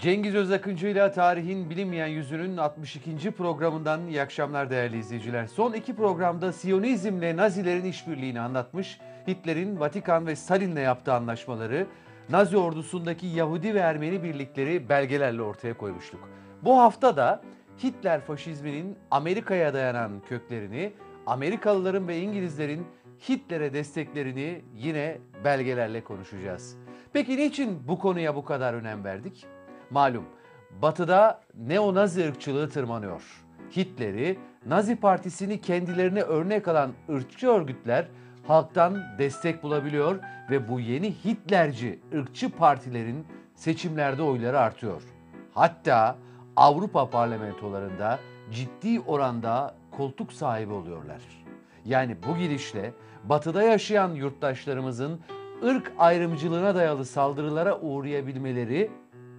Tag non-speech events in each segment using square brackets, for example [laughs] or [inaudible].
Cengiz Özakıncı ile Tarihin Bilinmeyen Yüzünün 62. programından iyi akşamlar değerli izleyiciler. Son iki programda Siyonizmle Nazilerin işbirliğini anlatmış, Hitler'in Vatikan ve Stalin'le yaptığı anlaşmaları, Nazi ordusundaki Yahudi ve Ermeni birlikleri belgelerle ortaya koymuştuk. Bu hafta da Hitler faşizminin Amerika'ya dayanan köklerini, Amerikalıların ve İngilizlerin Hitler'e desteklerini yine belgelerle konuşacağız. Peki niçin bu konuya bu kadar önem verdik? Malum batıda neo-nazi ırkçılığı tırmanıyor. Hitler'i, Nazi Partisi'ni kendilerine örnek alan ırkçı örgütler halktan destek bulabiliyor ve bu yeni Hitlerci ırkçı partilerin seçimlerde oyları artıyor. Hatta Avrupa parlamentolarında ciddi oranda koltuk sahibi oluyorlar. Yani bu gidişle batıda yaşayan yurttaşlarımızın ırk ayrımcılığına dayalı saldırılara uğrayabilmeleri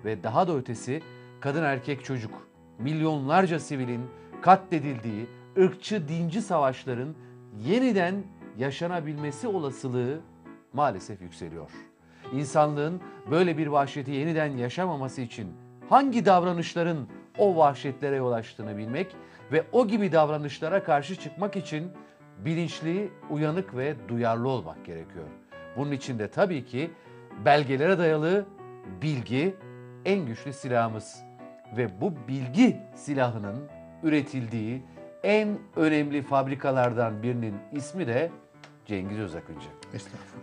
ve daha da ötesi kadın erkek çocuk, milyonlarca sivilin katledildiği ırkçı dinci savaşların yeniden yaşanabilmesi olasılığı maalesef yükseliyor. İnsanlığın böyle bir vahşeti yeniden yaşamaması için hangi davranışların o vahşetlere yol açtığını bilmek ve o gibi davranışlara karşı çıkmak için bilinçli, uyanık ve duyarlı olmak gerekiyor. Bunun için de tabii ki belgelere dayalı bilgi en güçlü silahımız ve bu bilgi silahının üretildiği en önemli fabrikalardan birinin ismi de Cengiz Özakıncı.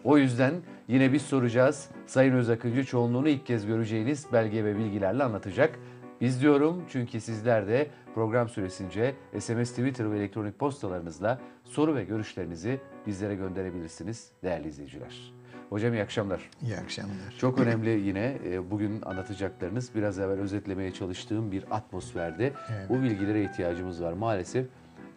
O yüzden yine biz soracağız. Sayın Özakıncı çoğunluğunu ilk kez göreceğiniz belge ve bilgilerle anlatacak. Biz diyorum çünkü sizler de program süresince SMS, Twitter ve elektronik postalarınızla soru ve görüşlerinizi bizlere gönderebilirsiniz değerli izleyiciler. Hocam iyi akşamlar. İyi akşamlar. Çok önemli yine e, bugün anlatacaklarınız biraz evvel özetlemeye çalıştığım bir atmosferde evet. bu bilgilere ihtiyacımız var. Maalesef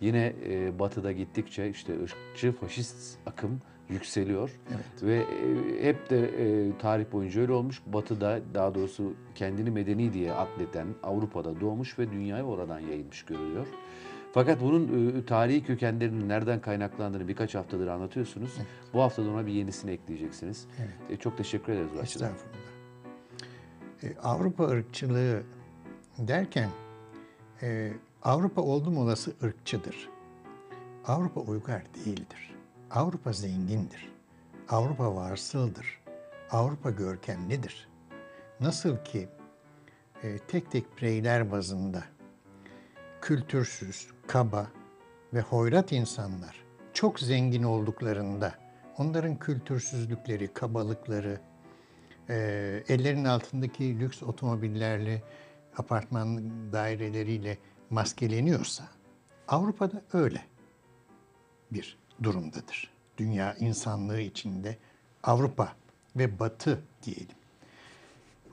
yine e, batıda gittikçe işte ırkçı faşist akım yükseliyor. Evet. Ve e, hep de e, tarih boyunca öyle olmuş. Batı'da daha doğrusu kendini medeni diye atleten Avrupa'da doğmuş ve dünyaya oradan yayılmış görülüyor. Fakat bunun e, tarihi kökenlerinin nereden kaynaklandığını birkaç haftadır anlatıyorsunuz. Evet. Bu hafta da ona bir yenisini ekleyeceksiniz. Evet. E, çok teşekkür ederiz. Estağfurullah. E, Avrupa ırkçılığı derken e, Avrupa oldum olası ırkçıdır. Avrupa uygar değildir. Avrupa zengindir. Avrupa varsıldır. Avrupa görkemlidir. Nasıl ki e, tek tek bireyler bazında kültürsüz, kaba ve hoyrat insanlar çok zengin olduklarında onların kültürsüzlükleri, kabalıkları, e, ellerin altındaki lüks otomobillerle, apartman daireleriyle maskeleniyorsa Avrupa'da öyle bir durumdadır. Dünya insanlığı içinde Avrupa ve Batı diyelim.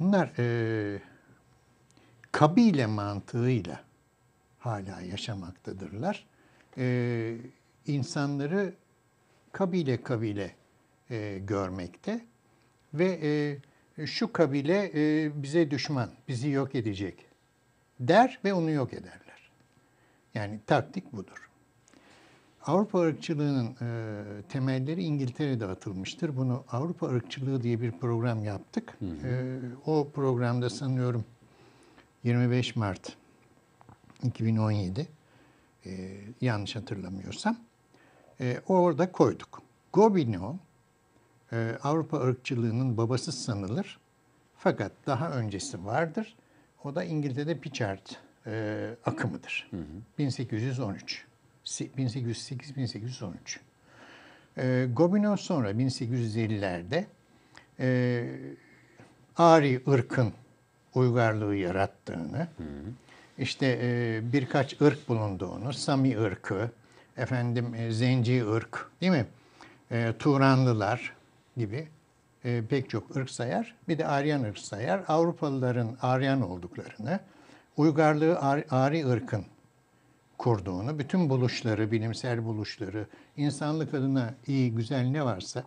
Bunlar e, kabile mantığıyla hala yaşamaktadırlar. Ee, insanları kabile kabile e, görmekte ve e, şu kabile e, bize düşman, bizi yok edecek der ve onu yok ederler. Yani taktik budur. Avrupa ırkçılığının e, temelleri İngiltere'de atılmıştır. Bunu Avrupa ırkçılığı diye bir program yaptık. Hı hı. E, o programda sanıyorum 25 Mart 2017 e, ee, yanlış hatırlamıyorsam. E, orada koyduk. Gobineau e, Avrupa ırkçılığının babası sanılır. Fakat daha öncesi vardır. O da İngiltere'de Pichard e, akımıdır. Hı hı. 1813. 1808-1813. E, Gobineau sonra 1850'lerde e, Ari ırkın uygarlığı yarattığını, hı hı işte e, birkaç ırk bulunduğunu, Sami ırkı, efendim e, Zenci ırk değil mi? E, Turanlılar gibi e, pek çok ırk sayar. Bir de Aryan ırk sayar. Avrupalıların Aryan olduklarını, Uygarlığı Ari ırkın kurduğunu, bütün buluşları, bilimsel buluşları, insanlık adına iyi, güzel ne varsa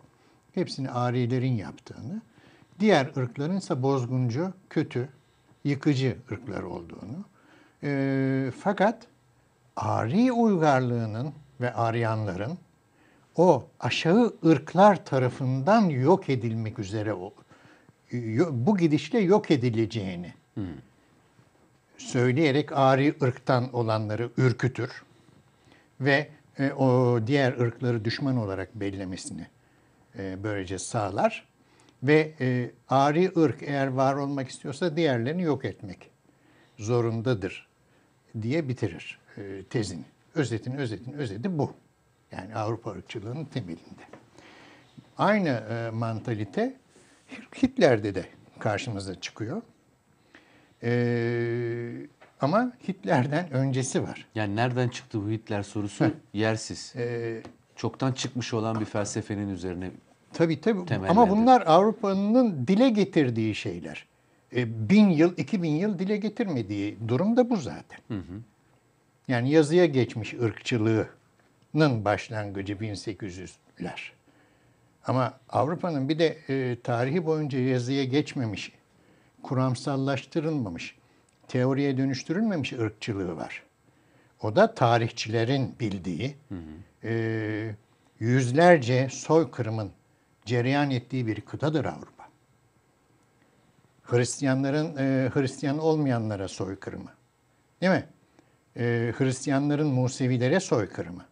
hepsini Arilerin yaptığını, diğer ırkların ise bozguncu, kötü, yıkıcı ırklar olduğunu, e, fakat Ari uygarlığının ve Aryanların o aşağı ırklar tarafından yok edilmek üzere o, bu gidişle yok edileceğini söyleyerek Ari ırktan olanları ürkütür ve e, o diğer ırkları düşman olarak bellemesini e, böylece sağlar ve e, Ari ırk eğer var olmak istiyorsa diğerlerini yok etmek zorundadır diye bitirir e, tezini. Özetin, özetin, özeti bu. Yani Avrupa ırkçılığının temelinde. Aynı e, mantalite Hitler'de de karşımıza çıkıyor. E, ama Hitler'den öncesi var. Yani nereden çıktı bu Hitler sorusu Heh. yersiz. E, Çoktan çıkmış olan bir felsefenin üzerine Tabii tabii ama bunlar Avrupa'nın dile getirdiği şeyler. E, bin yıl, iki bin yıl dile getirmediği durum da bu zaten. Hı hı. Yani yazıya geçmiş ırkçılığının başlangıcı 1800'ler. Ama Avrupa'nın bir de e, tarihi boyunca yazıya geçmemiş, kuramsallaştırılmamış, teoriye dönüştürülmemiş ırkçılığı var. O da tarihçilerin bildiği, hı hı. E, yüzlerce soykırımın cereyan ettiği bir kıtadır Avrupa. Hristiyanların e, Hristiyan olmayanlara soykırımı. Değil mi? E, Hristiyanların Musevilere soykırımı.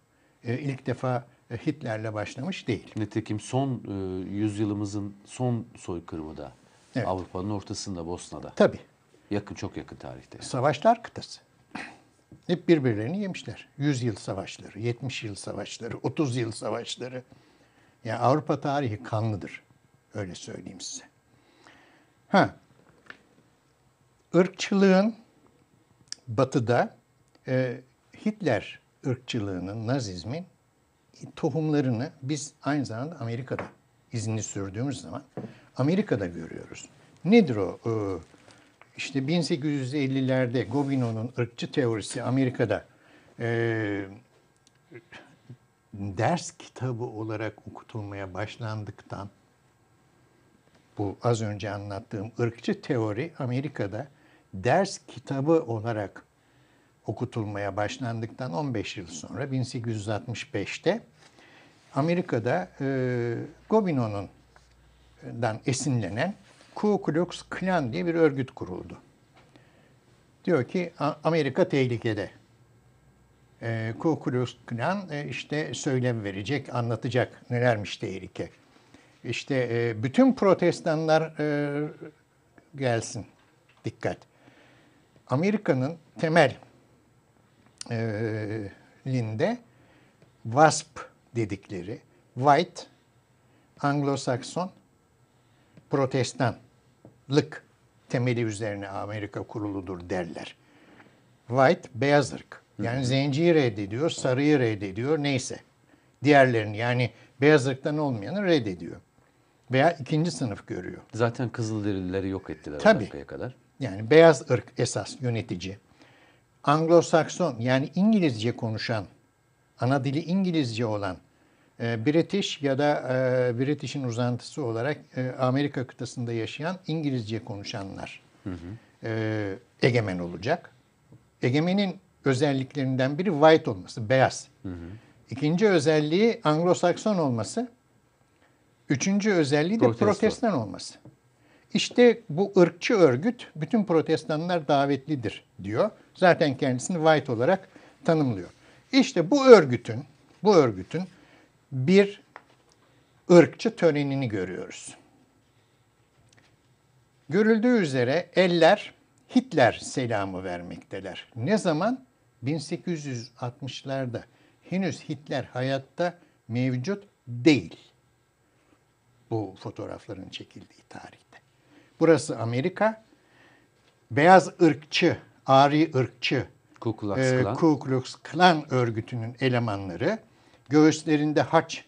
E, ilk defa e, Hitler'le başlamış değil. Nitekim son e, yüzyılımızın son soykırımı da evet. Avrupa'nın ortasında Bosna'da. Tabii. Yakın çok yakın tarihte. Savaşlar kıtası. Hep birbirlerini yemişler. 100 yıl savaşları, 70 yıl savaşları, 30 yıl savaşları. Yani Avrupa tarihi kanlıdır. Öyle söyleyeyim size. Ha, ırkçılığın batıda e, Hitler ırkçılığının, nazizmin tohumlarını biz aynı zamanda Amerika'da izini sürdüğümüz zaman Amerika'da görüyoruz. Nedir o? Ee, işte 1850'lerde Gobineau'nun ırkçı teorisi Amerika'da e, ders kitabı olarak okutulmaya başlandıktan bu az önce anlattığım ırkçı teori Amerika'da ders kitabı olarak okutulmaya başlandıktan 15 yıl sonra 1865'te Amerika'da e, Gobino'nundan esinlenen Ku Klux Klan diye bir örgüt kuruldu. Diyor ki Amerika tehlikede. E, Ku Klux Klan e, işte söylem verecek, anlatacak nelermiş tehlike. İşte e, bütün protestanlar e, gelsin. Dikkat. Amerika'nın temel e, linde WASP dedikleri White anglo saxon Protestanlık temeli üzerine Amerika kuruludur derler. White beyaz ırk. Yani Hı. zenciyi reddediyor, sarıyı reddediyor neyse. Diğerlerini yani beyaz ırktan olmayanı reddediyor. Veya ikinci sınıf görüyor. Zaten Kızılderilileri yok ettiler Tabii. o kadar yani beyaz ırk esas yönetici. Anglo-Sakson yani İngilizce konuşan, ana dili İngilizce olan e, British ya da e, British'in uzantısı olarak e, Amerika kıtasında yaşayan İngilizce konuşanlar hı hı. egemen olacak. Egemenin özelliklerinden biri white olması, beyaz. Hı hı. İkinci özelliği Anglo-Sakson olması. Üçüncü özelliği de protestan olması. İşte bu ırkçı örgüt bütün protestanlar davetlidir diyor. Zaten kendisini White olarak tanımlıyor. İşte bu örgütün, bu örgütün bir ırkçı törenini görüyoruz. Görüldüğü üzere eller Hitler selamı vermekteler. Ne zaman? 1860'larda. Henüz Hitler hayatta mevcut değil. Bu fotoğrafların çekildiği tarih. Burası Amerika. Beyaz ırkçı, ari ırkçı Ku Klux e, Klan, e, Ku Klux Klan örgütünün elemanları göğüslerinde haç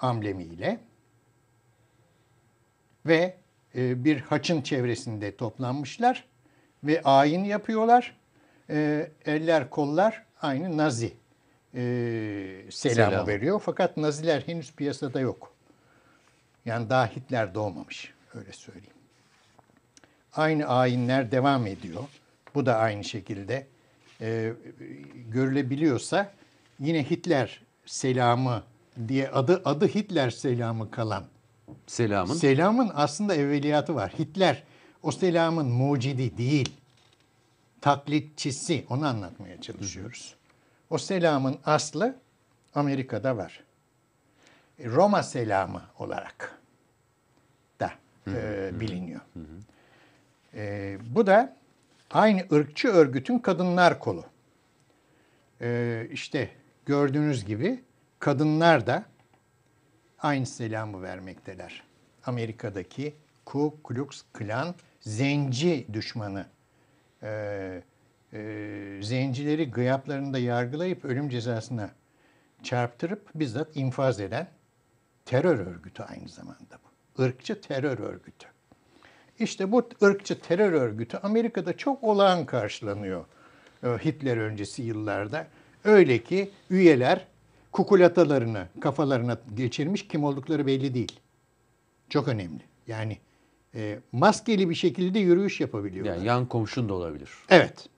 amblemiyle ve e, bir haçın çevresinde toplanmışlar ve ayin yapıyorlar. E, eller kollar aynı Nazi e, selamı Selam. veriyor. Fakat Naziler henüz piyasada yok. Yani daha Hitler doğmamış öyle söyleyeyim. Aynı ayinler devam ediyor. Bu da aynı şekilde e, görülebiliyorsa yine Hitler selamı diye adı adı Hitler selamı kalan. Selamın? Selamın aslında evveliyatı var. Hitler o selamın mucidi değil, taklitçisi onu anlatmaya çalışıyoruz. O selamın aslı Amerika'da var. E, Roma selamı olarak da e, biliniyor. Hı hı. E, bu da aynı ırkçı örgütün kadınlar kolu. E, işte gördüğünüz gibi kadınlar da aynı selamı vermekteler. Amerika'daki Ku Klux Klan zenci düşmanı. E, e, zencileri gıyaplarında yargılayıp ölüm cezasına çarptırıp bizzat infaz eden terör örgütü aynı zamanda bu. Irkçı terör örgütü. İşte bu ırkçı terör örgütü Amerika'da çok olağan karşılanıyor e, Hitler öncesi yıllarda. Öyle ki üyeler kukulatalarını kafalarına geçirmiş kim oldukları belli değil. Çok önemli. Yani e, maskeli bir şekilde yürüyüş yapabiliyorlar. Yani yan komşun da olabilir. Evet.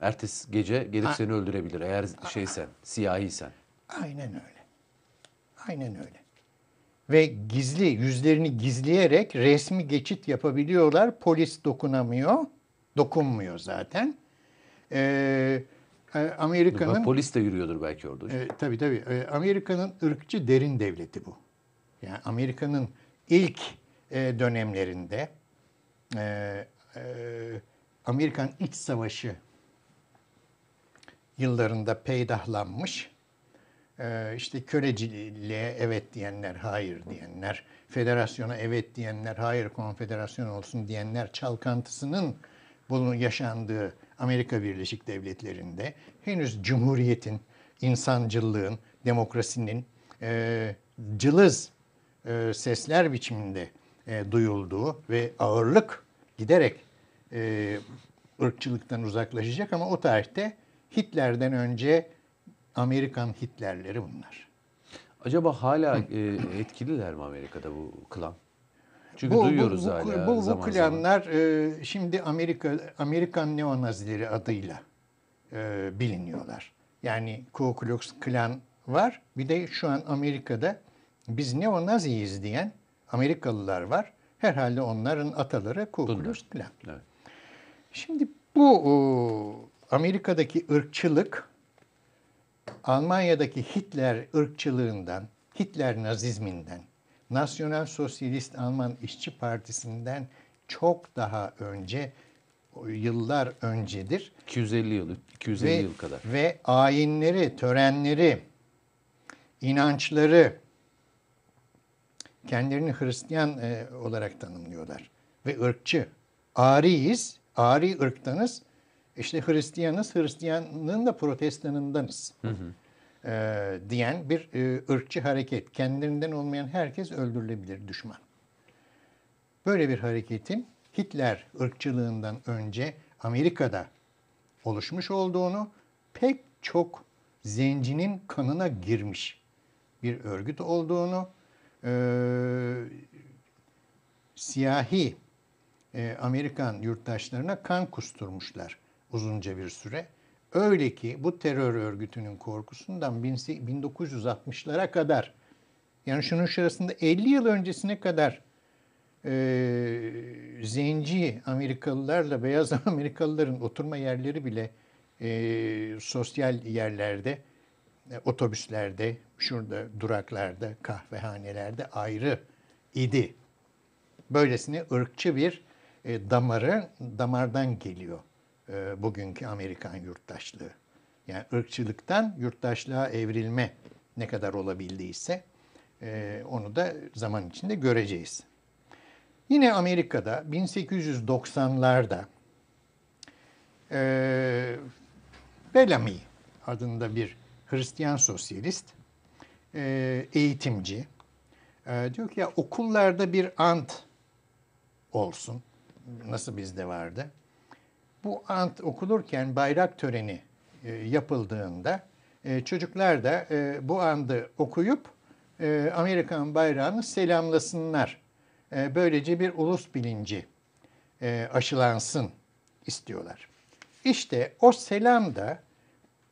Ertesi gece gelip seni öldürebilir eğer şeysen, A- siyahiysen. Aynen öyle. Aynen öyle ve gizli yüzlerini gizleyerek resmi geçit yapabiliyorlar. Polis dokunamıyor. Dokunmuyor zaten. Eee e, Amerika'nın... Polis de yürüyordur belki orada. E, tabii tabii. Ee, Amerika'nın ırkçı derin devleti bu. Yani Amerika'nın ilk e, dönemlerinde e, e, Amerikan iç savaşı yıllarında peydahlanmış ee, işte köleciliğe evet diyenler, hayır diyenler, federasyona evet diyenler, hayır konfederasyon olsun diyenler çalkantısının bunun yaşandığı Amerika Birleşik Devletleri'nde henüz cumhuriyetin, insancılığın, demokrasinin e, cılız e, sesler biçiminde e, duyulduğu ve ağırlık giderek e, ırkçılıktan uzaklaşacak ama o tarihte Hitler'den önce Amerikan Hitlerleri bunlar. Acaba hala e, etkililer mi Amerika'da bu klan? Çünkü bu, duyuyoruz bu, bu, hala. Bu, bu zaman klanlar zaman. E, şimdi Amerika Amerikan neonazileri adıyla e, biliniyorlar. Yani Ku Klux Klan var. Bir de şu an Amerika'da biz neonaziyiz diyen Amerikalılar var. Herhalde onların ataları Ku Klux Klan. Evet. Şimdi bu o, Amerika'daki ırkçılık Almanya'daki Hitler ırkçılığından, Hitler nazizminden, Nasyonal Sosyalist Alman İşçi Partisi'nden çok daha önce yıllar öncedir. 250 yıl 250 ve, yıl kadar. Ve ayinleri, törenleri, inançları kendilerini Hristiyan e, olarak tanımlıyorlar ve ırkçı. Ariyiz, ari ırktanız işte Hristiyanız, Hristiyanlığın da protestanındanız hı hı. E, diyen bir e, ırkçı hareket. Kendilerinden olmayan herkes öldürülebilir düşman. Böyle bir hareketin Hitler ırkçılığından önce Amerika'da oluşmuş olduğunu pek çok zencinin kanına girmiş bir örgüt olduğunu e, siyahi e, Amerikan yurttaşlarına kan kusturmuşlar uzunca bir süre. Öyle ki bu terör örgütünün korkusundan 1960'lara kadar yani şunun şurasında 50 yıl öncesine kadar e, zenci Amerikalılarla beyaz [laughs] Amerikalıların oturma yerleri bile e, sosyal yerlerde, e, otobüslerde, şurada duraklarda, kahvehanelerde ayrı idi. Böylesine ırkçı bir e, damarı damardan geliyor e, bugünkü Amerikan yurttaşlığı. Yani ırkçılıktan yurttaşlığa evrilme ne kadar olabildiyse e, onu da zaman içinde göreceğiz. Yine Amerika'da 1890'larda e, Bellamy adında bir Hristiyan sosyalist, e, eğitimci. E, diyor ki ya okullarda bir ant olsun. Nasıl bizde vardı? Bu ant okunurken bayrak töreni e, yapıldığında e, çocuklar da e, bu andı okuyup Amerikan bayrağını selamlasınlar. böylece bir ulus bilinci aşılansın istiyorlar. İşte o selam da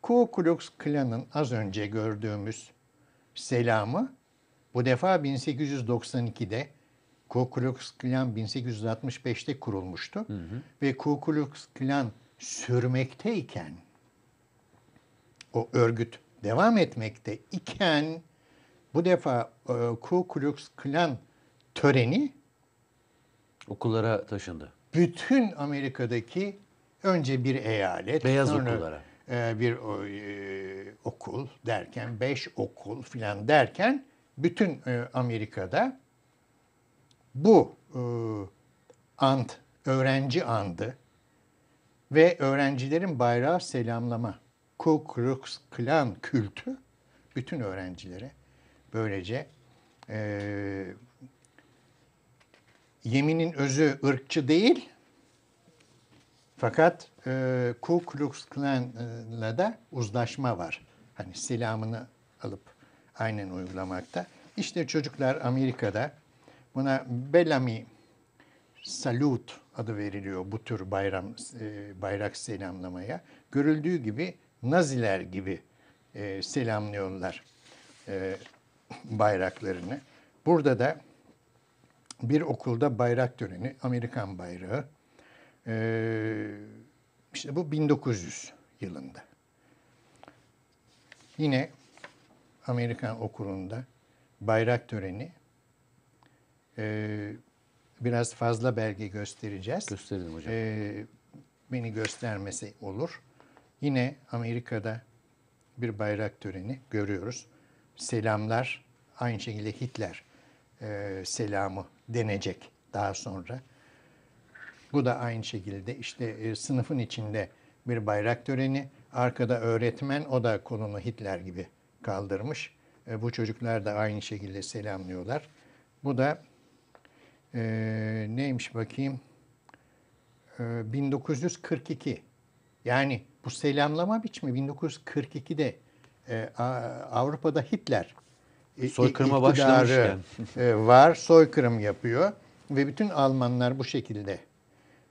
Ku Klux Klan'ın az önce gördüğümüz selamı bu defa 1892'de Ku Klux Klan 1865'te kurulmuştu. Hı hı. Ve Ku Klux Klan sürmekteyken o örgüt devam etmekte iken bu defa e, Ku Klux Klan töreni okullara taşındı. Bütün Amerika'daki önce bir eyalet, beyaz sonra okullara e, bir e, okul derken beş okul filan derken bütün e, Amerika'da bu e, ant, öğrenci andı ve öğrencilerin bayrağı selamlama, Ku Klux Klan kültü bütün öğrencilere böylece e, yeminin özü ırkçı değil fakat e, Ku Klux Klan'la da uzlaşma var. Hani selamını alıp aynen uygulamakta. İşte çocuklar Amerika'da Buna Bellamy Salut adı veriliyor bu tür bayram e, bayrak selamlamaya. Görüldüğü gibi Naziler gibi e, selamlıyorlar e, bayraklarını. Burada da bir okulda bayrak töreni, Amerikan bayrağı. İşte bu 1900 yılında. Yine Amerikan okulunda bayrak töreni e, biraz fazla belge göstereceğiz. Gösterelim hocam. E, beni göstermesi olur. Yine Amerika'da bir bayrak töreni görüyoruz. Selamlar aynı şekilde Hitler e, selamı denecek daha sonra. Bu da aynı şekilde işte e, sınıfın içinde bir bayrak töreni. Arkada öğretmen o da kolunu Hitler gibi kaldırmış. E, bu çocuklar da aynı şekilde selamlıyorlar. Bu da ee, neymiş bakayım? Ee, 1942. Yani bu selamlama biçimi 1942'de e, Avrupa'da Hitler e, soykırıma başlamışken e, var soykırım yapıyor ve bütün Almanlar bu şekilde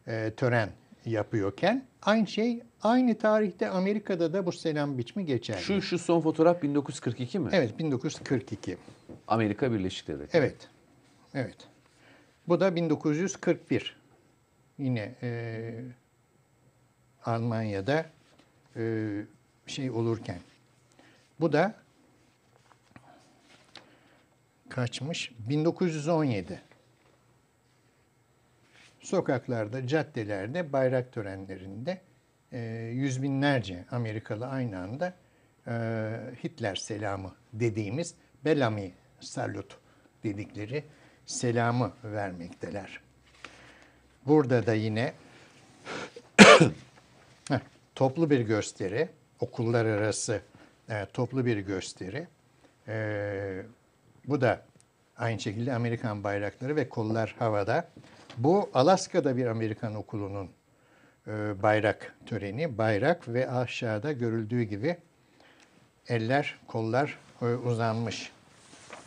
e, tören yapıyorken aynı şey aynı tarihte Amerika'da da bu selam biçimi geçerli. Şu şu son fotoğraf 1942 mi? Evet 1942. Amerika Birleşik Devletleri. Evet. Evet. Bu da 1941. Yine e, Almanya'da e, şey olurken. Bu da kaçmış? 1917. Sokaklarda, caddelerde, bayrak törenlerinde e, yüz binlerce Amerikalı aynı anda e, Hitler selamı dediğimiz Bellamy salut dedikleri selamı vermekteler. Burada da yine [coughs] toplu bir gösteri, okullar arası e, toplu bir gösteri. E, bu da aynı şekilde Amerikan bayrakları ve kollar havada. Bu Alaska'da bir Amerikan okulunun e, bayrak töreni. Bayrak ve aşağıda görüldüğü gibi eller, kollar e, uzanmış.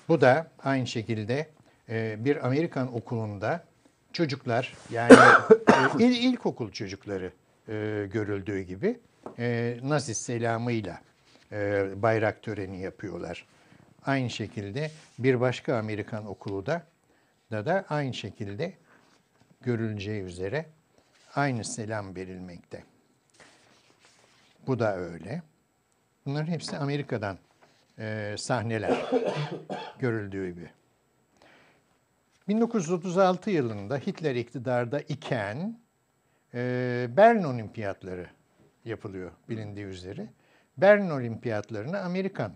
Bu da aynı şekilde ee, bir Amerikan okulunda çocuklar yani e, [coughs] il, ilkokul çocukları e, görüldüğü gibi e, nazi selamıyla e, bayrak töreni yapıyorlar. Aynı şekilde bir başka Amerikan okulu da da, da aynı şekilde görüleceği üzere aynı selam verilmekte. Bu da öyle. Bunların hepsi Amerika'dan e, sahneler [coughs] görüldüğü gibi. 1936 yılında Hitler iktidarda iken e, Bern Olimpiyatları yapılıyor bilindiği üzere. Bern Olimpiyatlarına Amerikan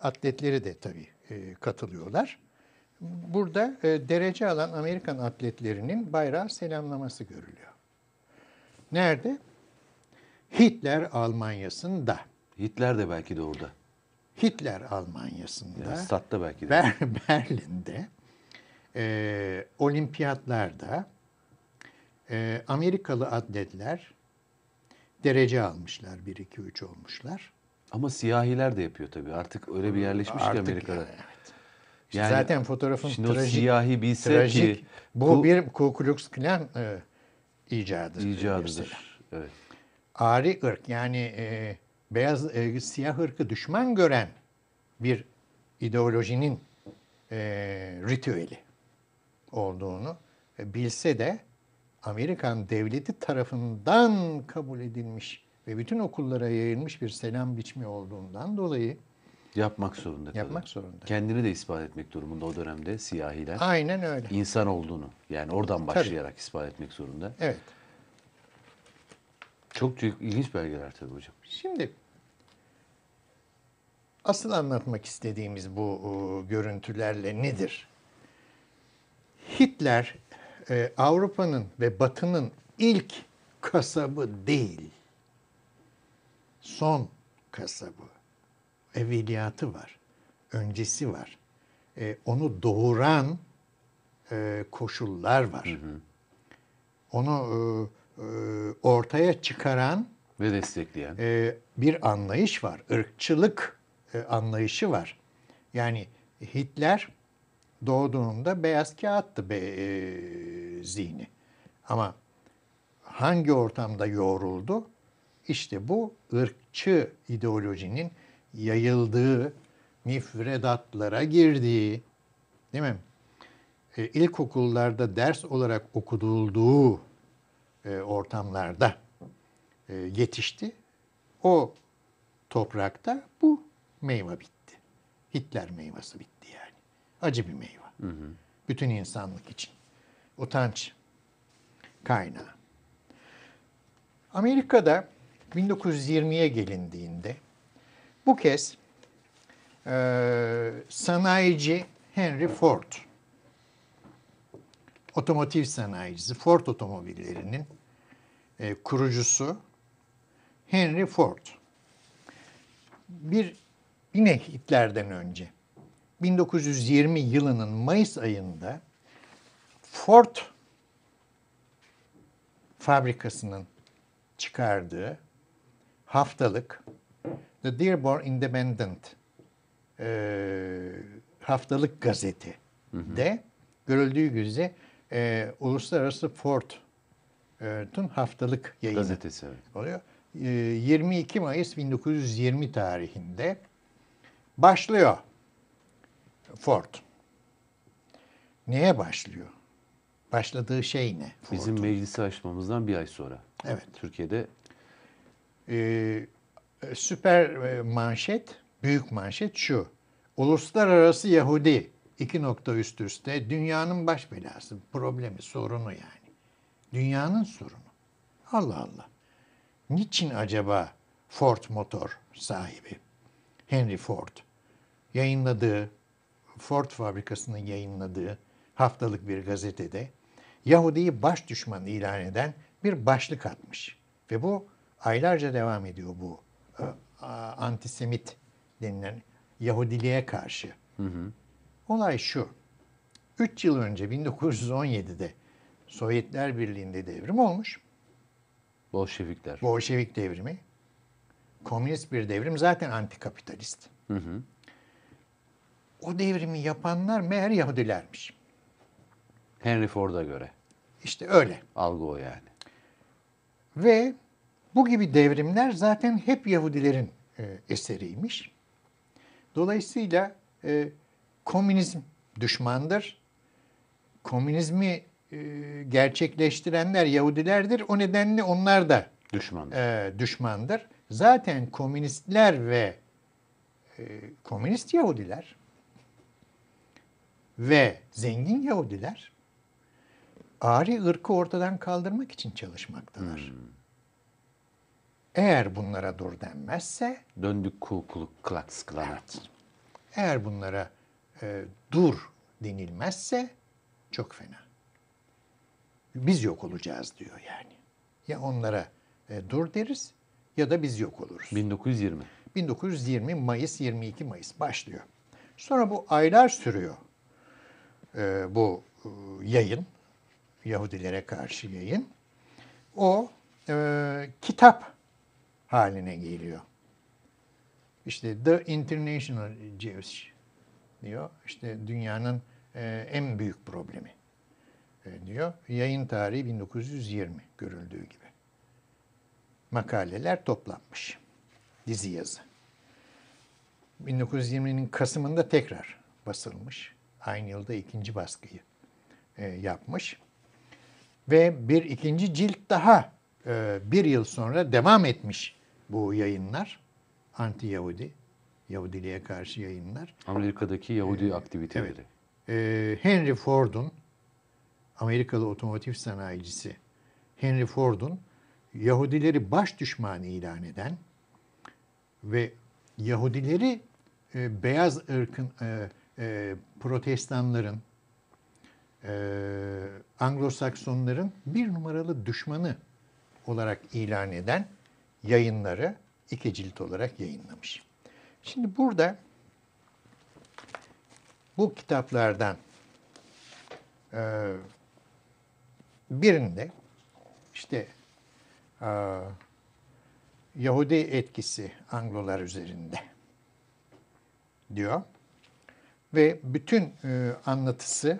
atletleri de tabii e, katılıyorlar. Burada e, derece alan Amerikan atletlerinin bayrağı selamlaması görülüyor. Nerede? Hitler Almanya'sında. Hitler de belki de orada. Hitler Almanya'sında. Yani Stad'da belki de. Berlin'de e, olimpiyatlarda e, Amerikalı atletler derece almışlar. 1, 2, 3 olmuşlar. Ama siyahiler de yapıyor tabii. Artık öyle bir yerleşmiş Artık ki Amerika'da. Yani, evet. yani, zaten fotoğrafın şimdi trajik, siyahi bilse trajik, ki bu, bu bir Ku Klux Klan e, icadıdır. İcadıdır. Evet. Ari ırk yani e, beyaz e, siyah ırkı düşman gören bir ideolojinin e, ritüeli olduğunu bilse de Amerikan devleti tarafından kabul edilmiş ve bütün okullara yayılmış bir selam biçimi olduğundan dolayı yapmak zorunda. Yapmak zorunda. Kendini de ispat etmek durumunda o dönemde siyahiler. Aynen öyle. İnsan olduğunu yani oradan başlayarak tabii. ispat etmek zorunda. Evet. Çok büyük ilginç belgeler tabii hocam. Şimdi asıl anlatmak istediğimiz bu ıı, görüntülerle nedir? Hitler e, Avrupa'nın ve Batı'nın ilk kasabı değil, son kasabı, evliyatı var, öncesi var. E, onu doğuran e, koşullar var. Hı hı. Onu e, e, ortaya çıkaran ve destekleyen e, bir anlayış var, ırkçılık e, anlayışı var. Yani Hitler doğduğunda beyaz kağıttı be, e, zihni. Ama hangi ortamda yoğruldu? İşte bu ırkçı ideolojinin yayıldığı, müfredatlara girdiği, değil mi? E, ilkokullarda ders olarak okudulduğu e, ortamlarda e, yetişti. O toprakta bu meyve bitti. Hitler meyvası bitti. Acı bir meyve. Hı hı. Bütün insanlık için. Utanç kaynağı. Amerika'da 1920'ye gelindiğinde bu kez e, sanayici Henry Ford, otomotiv sanayicisi Ford otomobillerinin e, kurucusu Henry Ford. Bir yine Hitler'den önce 1920 yılının Mayıs ayında Ford fabrikasının çıkardığı haftalık The Dearborn Independent e, haftalık gazeti de görüldüğü üzere e, Uluslararası Ford'un haftalık yayını Gazetesi, oluyor. E, 22 Mayıs 1920 tarihinde başlıyor. Ford. Neye başlıyor? Başladığı şey ne? Ford'un? Bizim meclisi açmamızdan bir ay sonra. Evet. Türkiye'de ee, süper e, manşet, büyük manşet şu. Uluslararası Yahudi iki nokta üst üste dünyanın baş belası, problemi, sorunu yani. Dünyanın sorunu. Allah Allah. Niçin acaba Ford motor sahibi Henry Ford yayınladığı Ford fabrikasının yayınladığı haftalık bir gazetede Yahudi'yi baş düşman ilan eden bir başlık atmış. Ve bu aylarca devam ediyor bu e, antisemit denilen Yahudiliğe karşı. Hı hı. Olay şu. 3 yıl önce 1917'de Sovyetler Birliği'nde devrim olmuş. Bolşevikler. Bolşevik devrimi. Komünist bir devrim zaten antikapitalist. Hı hı o devrimi yapanlar meğer Yahudilermiş. Henry Ford'a göre. İşte öyle. Algı o yani. Ve bu gibi devrimler zaten hep Yahudilerin e, eseriymiş. Dolayısıyla e, komünizm düşmandır. Komünizmi e, gerçekleştirenler Yahudilerdir. O nedenle onlar da düşmandır. E, düşmandır. Zaten komünistler ve e, komünist Yahudiler ve zengin Yahudiler Ari ırkı ortadan kaldırmak için çalışmaktalar. Hmm. Eğer bunlara dur denmezse... Döndük kukuluk klats klanat. eğer bunlara e, dur denilmezse çok fena. Biz yok olacağız diyor yani. Ya onlara e, dur deriz ya da biz yok oluruz. 1920. 1920 Mayıs 22 Mayıs başlıyor. Sonra bu aylar sürüyor e, bu e, yayın, Yahudilere karşı yayın, o e, kitap haline geliyor. İşte The International Jewish diyor. İşte dünyanın e, en büyük problemi e, diyor. Yayın tarihi 1920 görüldüğü gibi. Makaleler toplanmış. Dizi yazı. 1920'nin Kasım'ında tekrar basılmış. Aynı yılda ikinci baskıyı e, yapmış. Ve bir ikinci cilt daha e, bir yıl sonra devam etmiş bu yayınlar. Anti-Yahudi, Yahudiliğe karşı yayınlar. Amerika'daki Yahudi ee, aktiviteleri. Evet. Ee, Henry Ford'un, Amerikalı otomotiv sanayicisi Henry Ford'un Yahudileri baş düşmanı ilan eden ve Yahudileri e, beyaz ırkın e, e, protestanların, e, Anglo-Saksonların bir numaralı düşmanı olarak ilan eden yayınları iki cilt olarak yayınlamış. Şimdi burada bu kitaplardan e, birinde işte e, Yahudi etkisi Anglolar üzerinde diyor. Ve bütün e, anlatısı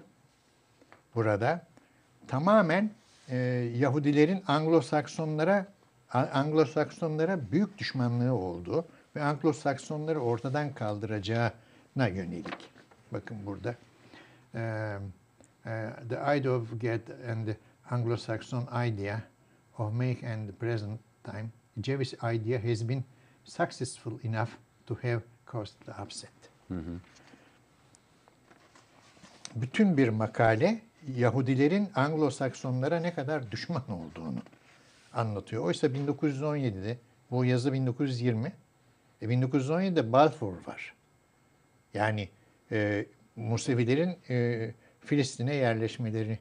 burada tamamen e, Yahudilerin Anglo-Saksonlara Anglo-Saksonlara büyük düşmanlığı oldu ve Anglo-Saksonları ortadan kaldıracağına yönelik. Bakın burada. E, e, the idea of get and the Anglo-Saxon idea of make and the present time Jewish idea has been successful enough to have caused the upset. Hı hı bütün bir makale Yahudilerin Anglo-Saksonlara ne kadar düşman olduğunu anlatıyor. Oysa 1917'de bu yazı 1920. E 1917'de Balfour var. Yani e, Musevilerin e, Filistin'e yerleşmelerini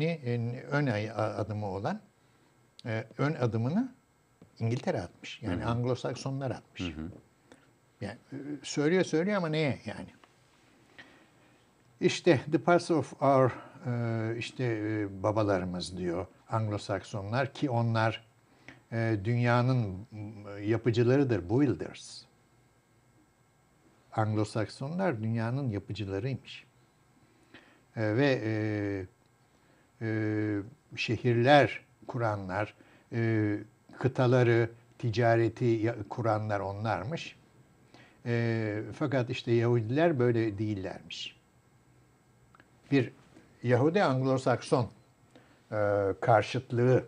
e, ön adımı olan e, ön adımını İngiltere atmış. Yani Anglo-Saksonlar atmış. Hı hı. Yani e, söylüyor söylüyor ama neye yani? İşte the parts of our e, işte e, babalarımız diyor Anglo-Saksonlar ki onlar e, dünyanın yapıcılarıdır, builders. Anglo-Saksonlar dünyanın yapıcılarıymış. Ve e, e, şehirler kuranlar, e, kıtaları, ticareti kuranlar onlarmış. E, fakat işte Yahudiler böyle değillermiş bir Yahudi Anglo-Sakson e, karşıtlığı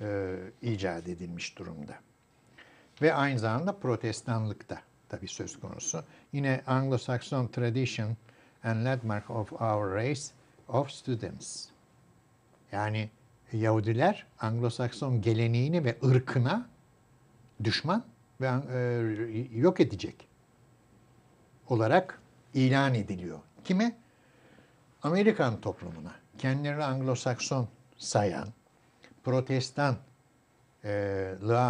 e, icat edilmiş durumda. Ve aynı zamanda protestanlıkta tabi söz konusu. Yine Anglo-Saxon tradition and landmark of our race of students. Yani Yahudiler anglo saxon geleneğini ve ırkına düşman ve e, yok edecek olarak ilan ediliyor. Kime? Amerikan toplumuna kendilerini Anglo-Sakson sayan, protestanlığa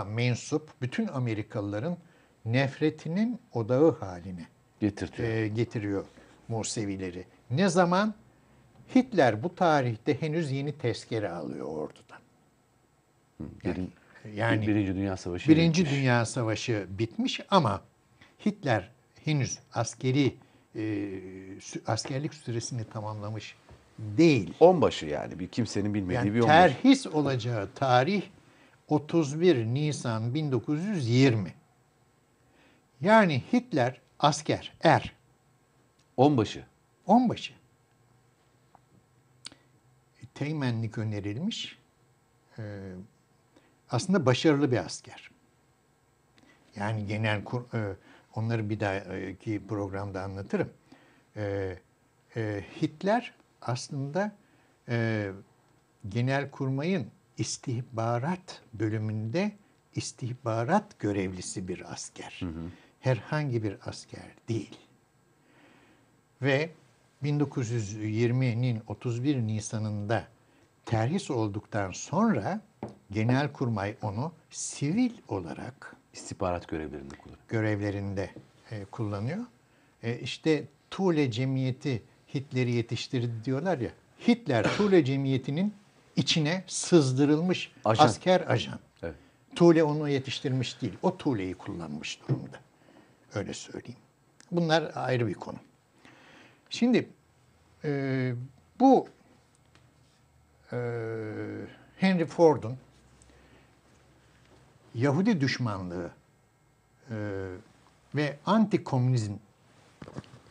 e, mensup bütün Amerikalıların nefretinin odağı haline Getirtiyor. E, getiriyor Musevileri. Ne zaman? Hitler bu tarihte henüz yeni tezkere alıyor ordudan. Yani, yani Birinci Dünya Savaşı Birinci bitmiş. Dünya Savaşı bitmiş ama Hitler henüz askeri e, askerlik süresini tamamlamış değil. Onbaşı yani bir kimsenin bilmediği yani bir onbaşı. Terhis olacağı tarih 31 Nisan 1920. Yani Hitler asker, er. Onbaşı. Onbaşı. E, teğmenlik önerilmiş. Ee, aslında başarılı bir asker. Yani genel e, Onları bir dahaki programda anlatırım. E, e, Hitler aslında e, Kurmayın istihbarat bölümünde istihbarat görevlisi bir asker. Hı hı. Herhangi bir asker değil. Ve 1920'nin 31 Nisan'ında terhis olduktan sonra Genel Kurmay onu sivil olarak istihbarat görevlerinde kullanıyor. Görevlerinde e, kullanıyor. E, işte Thule Cemiyeti Hitler'i yetiştirdi diyorlar ya. Hitler Tule Cemiyeti'nin içine sızdırılmış ajan. asker ajan. Evet. Thule onu yetiştirmiş değil. O Tule'yi kullanmış durumda. Öyle söyleyeyim. Bunlar ayrı bir konu. Şimdi e, bu e, Henry Ford'un Yahudi düşmanlığı e, ve antikomünizm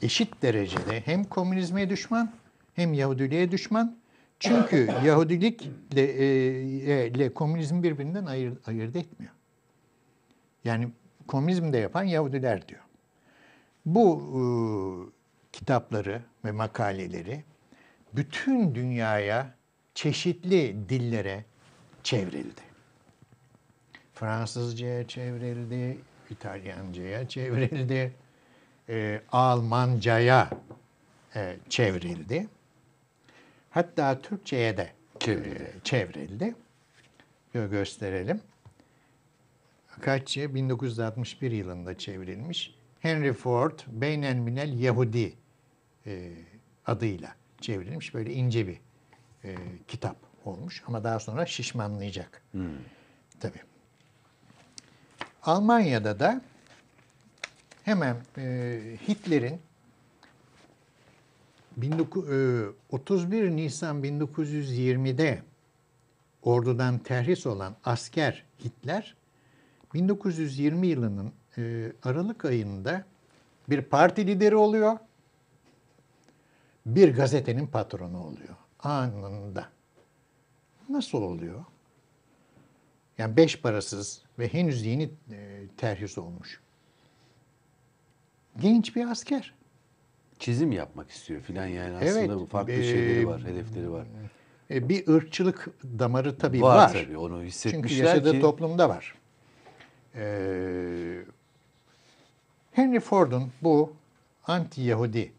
eşit derecede hem komünizme düşman hem Yahudiliğe düşman. Çünkü Yahudilikle e, ile e, komünizm birbirinden ayır, ayırt etmiyor. Yani komünizm de yapan Yahudiler diyor. Bu e, kitapları ve makaleleri bütün dünyaya çeşitli dillere çevrildi. Fransızcaya çevrildi, İtalyancaya çevrildi, e, Almancaya e, çevrildi. Hatta Türkçeye de e, çevrildi. E, çevrildi. Şöyle gösterelim. Kaç 1961 yılında çevrilmiş. Henry Ford Beynen Minel Yahudi e, adıyla çevrilmiş. Böyle ince bir e, kitap olmuş ama daha sonra şişmanlayacak. Hmm. Tabii. Almanya'da da hemen e, Hitler'in 31 e, Nisan 1920'de ordudan terhis olan asker Hitler 1920 yılının e, Aralık ayında bir parti lideri oluyor. Bir gazetenin patronu oluyor anında. Nasıl oluyor? Yani beş parasız ve henüz yeni e, terhis olmuş. Genç bir asker. Çizim yapmak istiyor filan yani aslında evet, farklı e, şeyleri var, hedefleri var. E, bir ırkçılık damarı tabii var. Var tabii onu hissetmişler Çünkü yaşadığı ki... toplumda var. Ee, Henry Ford'un bu anti-Yahudi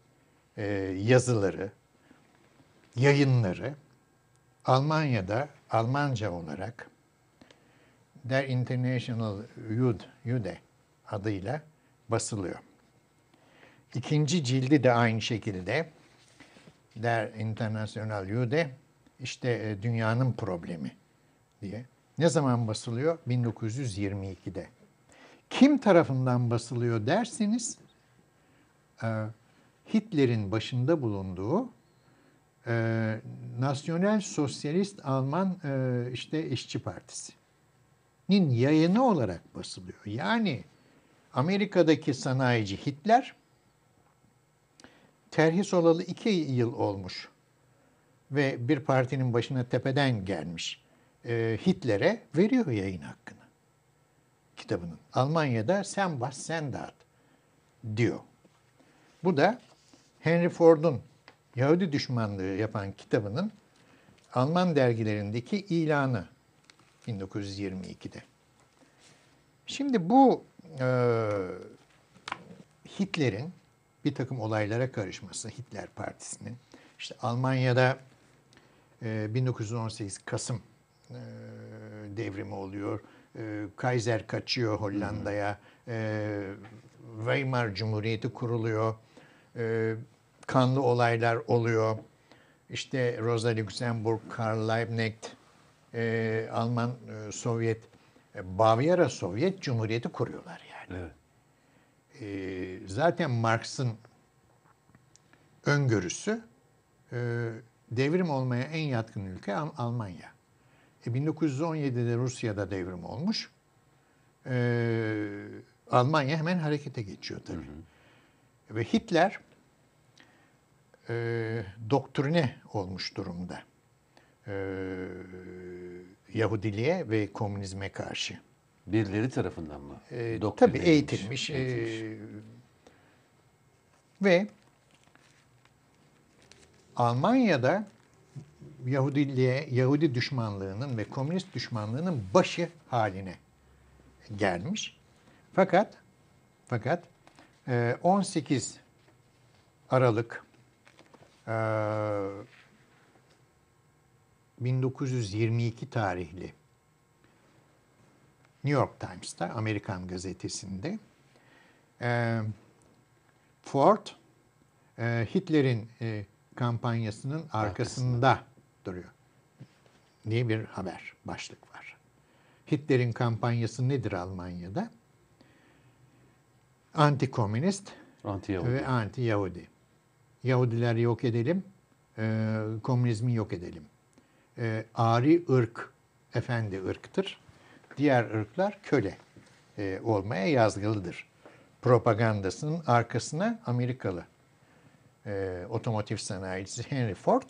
e, yazıları, yayınları Almanya'da Almanca olarak Der International Jude Yude adıyla basılıyor. İkinci cildi de aynı şekilde Der International Jude işte e, dünyanın problemi diye. Ne zaman basılıyor? 1922'de. Kim tarafından basılıyor derseniz e, Hitler'in başında bulunduğu e, Nasyonel Sosyalist Alman e, işte işçi Partisi nin yayını olarak basılıyor. Yani Amerika'daki sanayici Hitler terhis olalı iki yıl olmuş ve bir partinin başına tepeden gelmiş e, Hitler'e veriyor yayın hakkını kitabının. Almanya'da sen bas sen dağıt diyor. Bu da Henry Ford'un Yahudi düşmanlığı yapan kitabının Alman dergilerindeki ilanı 1922'de. Şimdi bu e, Hitler'in bir takım olaylara karışması, Hitler Partisi'nin. işte Almanya'da e, 1918 Kasım e, devrimi oluyor. E, Kaiser kaçıyor Hollanda'ya. E, Weimar Cumhuriyeti kuruluyor. E, kanlı olaylar oluyor. İşte Rosa Luxemburg, Karl Liebknecht, e, Alman e, Sovyet e, Bavyera Sovyet Cumhuriyeti kuruyorlar yani. Evet. E, zaten Marx'ın öngörüsü e, devrim olmaya en yatkın ülke Al- Almanya. E, 1917'de Rusya'da devrim olmuş. E, Almanya hemen harekete geçiyor tabii. Hı hı. Ve Hitler e, doktrine olmuş durumda. Yahudiliğe ve komünizme karşı. Birileri tarafından mı? E, tabii şey. eğitilmiş. eğitilmiş. E, ve Almanya'da Yahudiliğe, Yahudi düşmanlığının ve komünist düşmanlığının başı haline gelmiş. Fakat fakat 18 Aralık 1922 tarihli New York Times'ta, Amerikan gazetesinde e, Ford e, Hitler'in e, kampanyasının arkasında, duruyor diye bir haber başlık var. Hitler'in kampanyası nedir Almanya'da? Antikomünist anti -Yahudi. ve anti-Yahudi. Yahudileri yok edelim, komünizmi yok edelim e, ari ırk efendi ırktır. Diğer ırklar köle e, olmaya yazgılıdır. Propagandasının arkasına Amerikalı e, otomotiv sanayicisi Henry Ford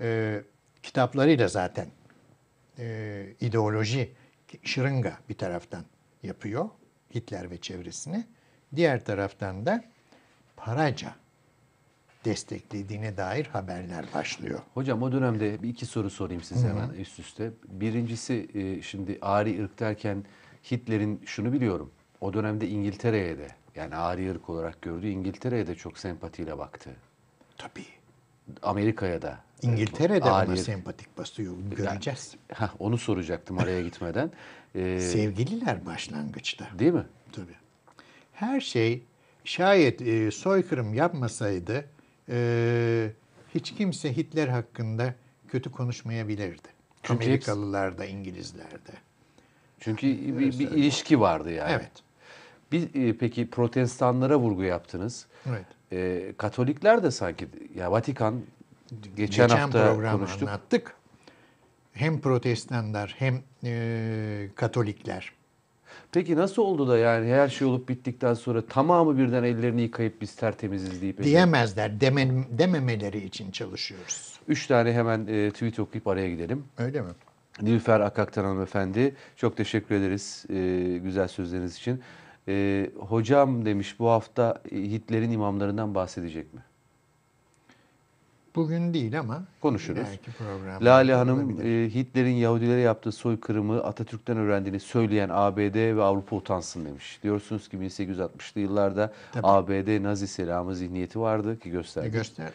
e, kitaplarıyla zaten e, ideoloji şırınga bir taraftan yapıyor Hitler ve çevresini. Diğer taraftan da paraca desteklediğine dair haberler başlıyor. Hocam o dönemde bir iki soru sorayım size Hı-hı. hemen üst üste. Birincisi e, şimdi Ari ırk derken Hitler'in şunu biliyorum. O dönemde İngiltere'ye de yani Ari ırk olarak gördüğü İngiltere'ye de çok sempatiyle baktı. Tabii. Amerika'ya da. İngiltere'de Ari ona sempatik basıyor. Göreceğiz. Yani, [laughs] heh, onu soracaktım araya [laughs] gitmeden. Ee, Sevgililer başlangıçta. Değil mi? Tabii. Her şey şayet e, soykırım yapmasaydı e, hiç kimse Hitler hakkında kötü konuşmayabilirdi. Çünkü İngilizler de. Çünkü bir, bir ilişki vardı yani. Evet. Bir, e, peki protestanlara vurgu yaptınız. Evet. E, Katolikler de sanki ya Vatikan geçen, geçen hafta konuştuk. anlattık. Hem protestanlar hem e, Katolikler Peki nasıl oldu da yani her şey olup bittikten sonra tamamı birden ellerini yıkayıp biz tertemiziz deyip... Diyemezler. Deme, dememeleri için çalışıyoruz. Üç tane hemen e, tweet okuyup araya gidelim. Öyle mi? Nilüfer Akaktan hanımefendi çok teşekkür ederiz e, güzel sözleriniz için. E, hocam demiş bu hafta Hitler'in imamlarından bahsedecek mi? Bugün değil ama konuşuruz. Lale Hanım e, Hitler'in Yahudilere yaptığı soykırımı Atatürk'ten öğrendiğini söyleyen ABD ve Avrupa utansın demiş. Diyorsunuz ki 1860'lı yıllarda Tabii. ABD Nazi selamı zihniyeti vardı ki gösterdi. E, göster.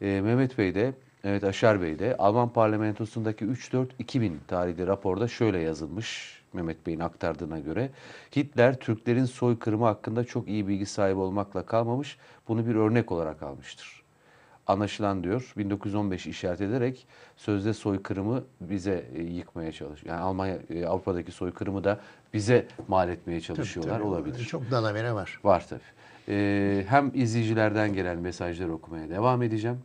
E, Mehmet Bey de Evet Aşar Bey de Alman parlamentosundaki 3-4-2000 tarihli raporda şöyle yazılmış Mehmet Bey'in aktardığına göre. Hitler Türklerin soykırımı hakkında çok iyi bilgi sahibi olmakla kalmamış bunu bir örnek olarak almıştır anlaşılan diyor 1915 işaret ederek sözde soykırımı bize e, yıkmaya çalışıyor. Yani Almanya e, Avrupa'daki soykırımı da bize mal etmeye çalışıyorlar tabii, tabii. olabilir. Çok dalavere var. Var tabii. E, hem izleyicilerden gelen mesajları okumaya devam edeceğim.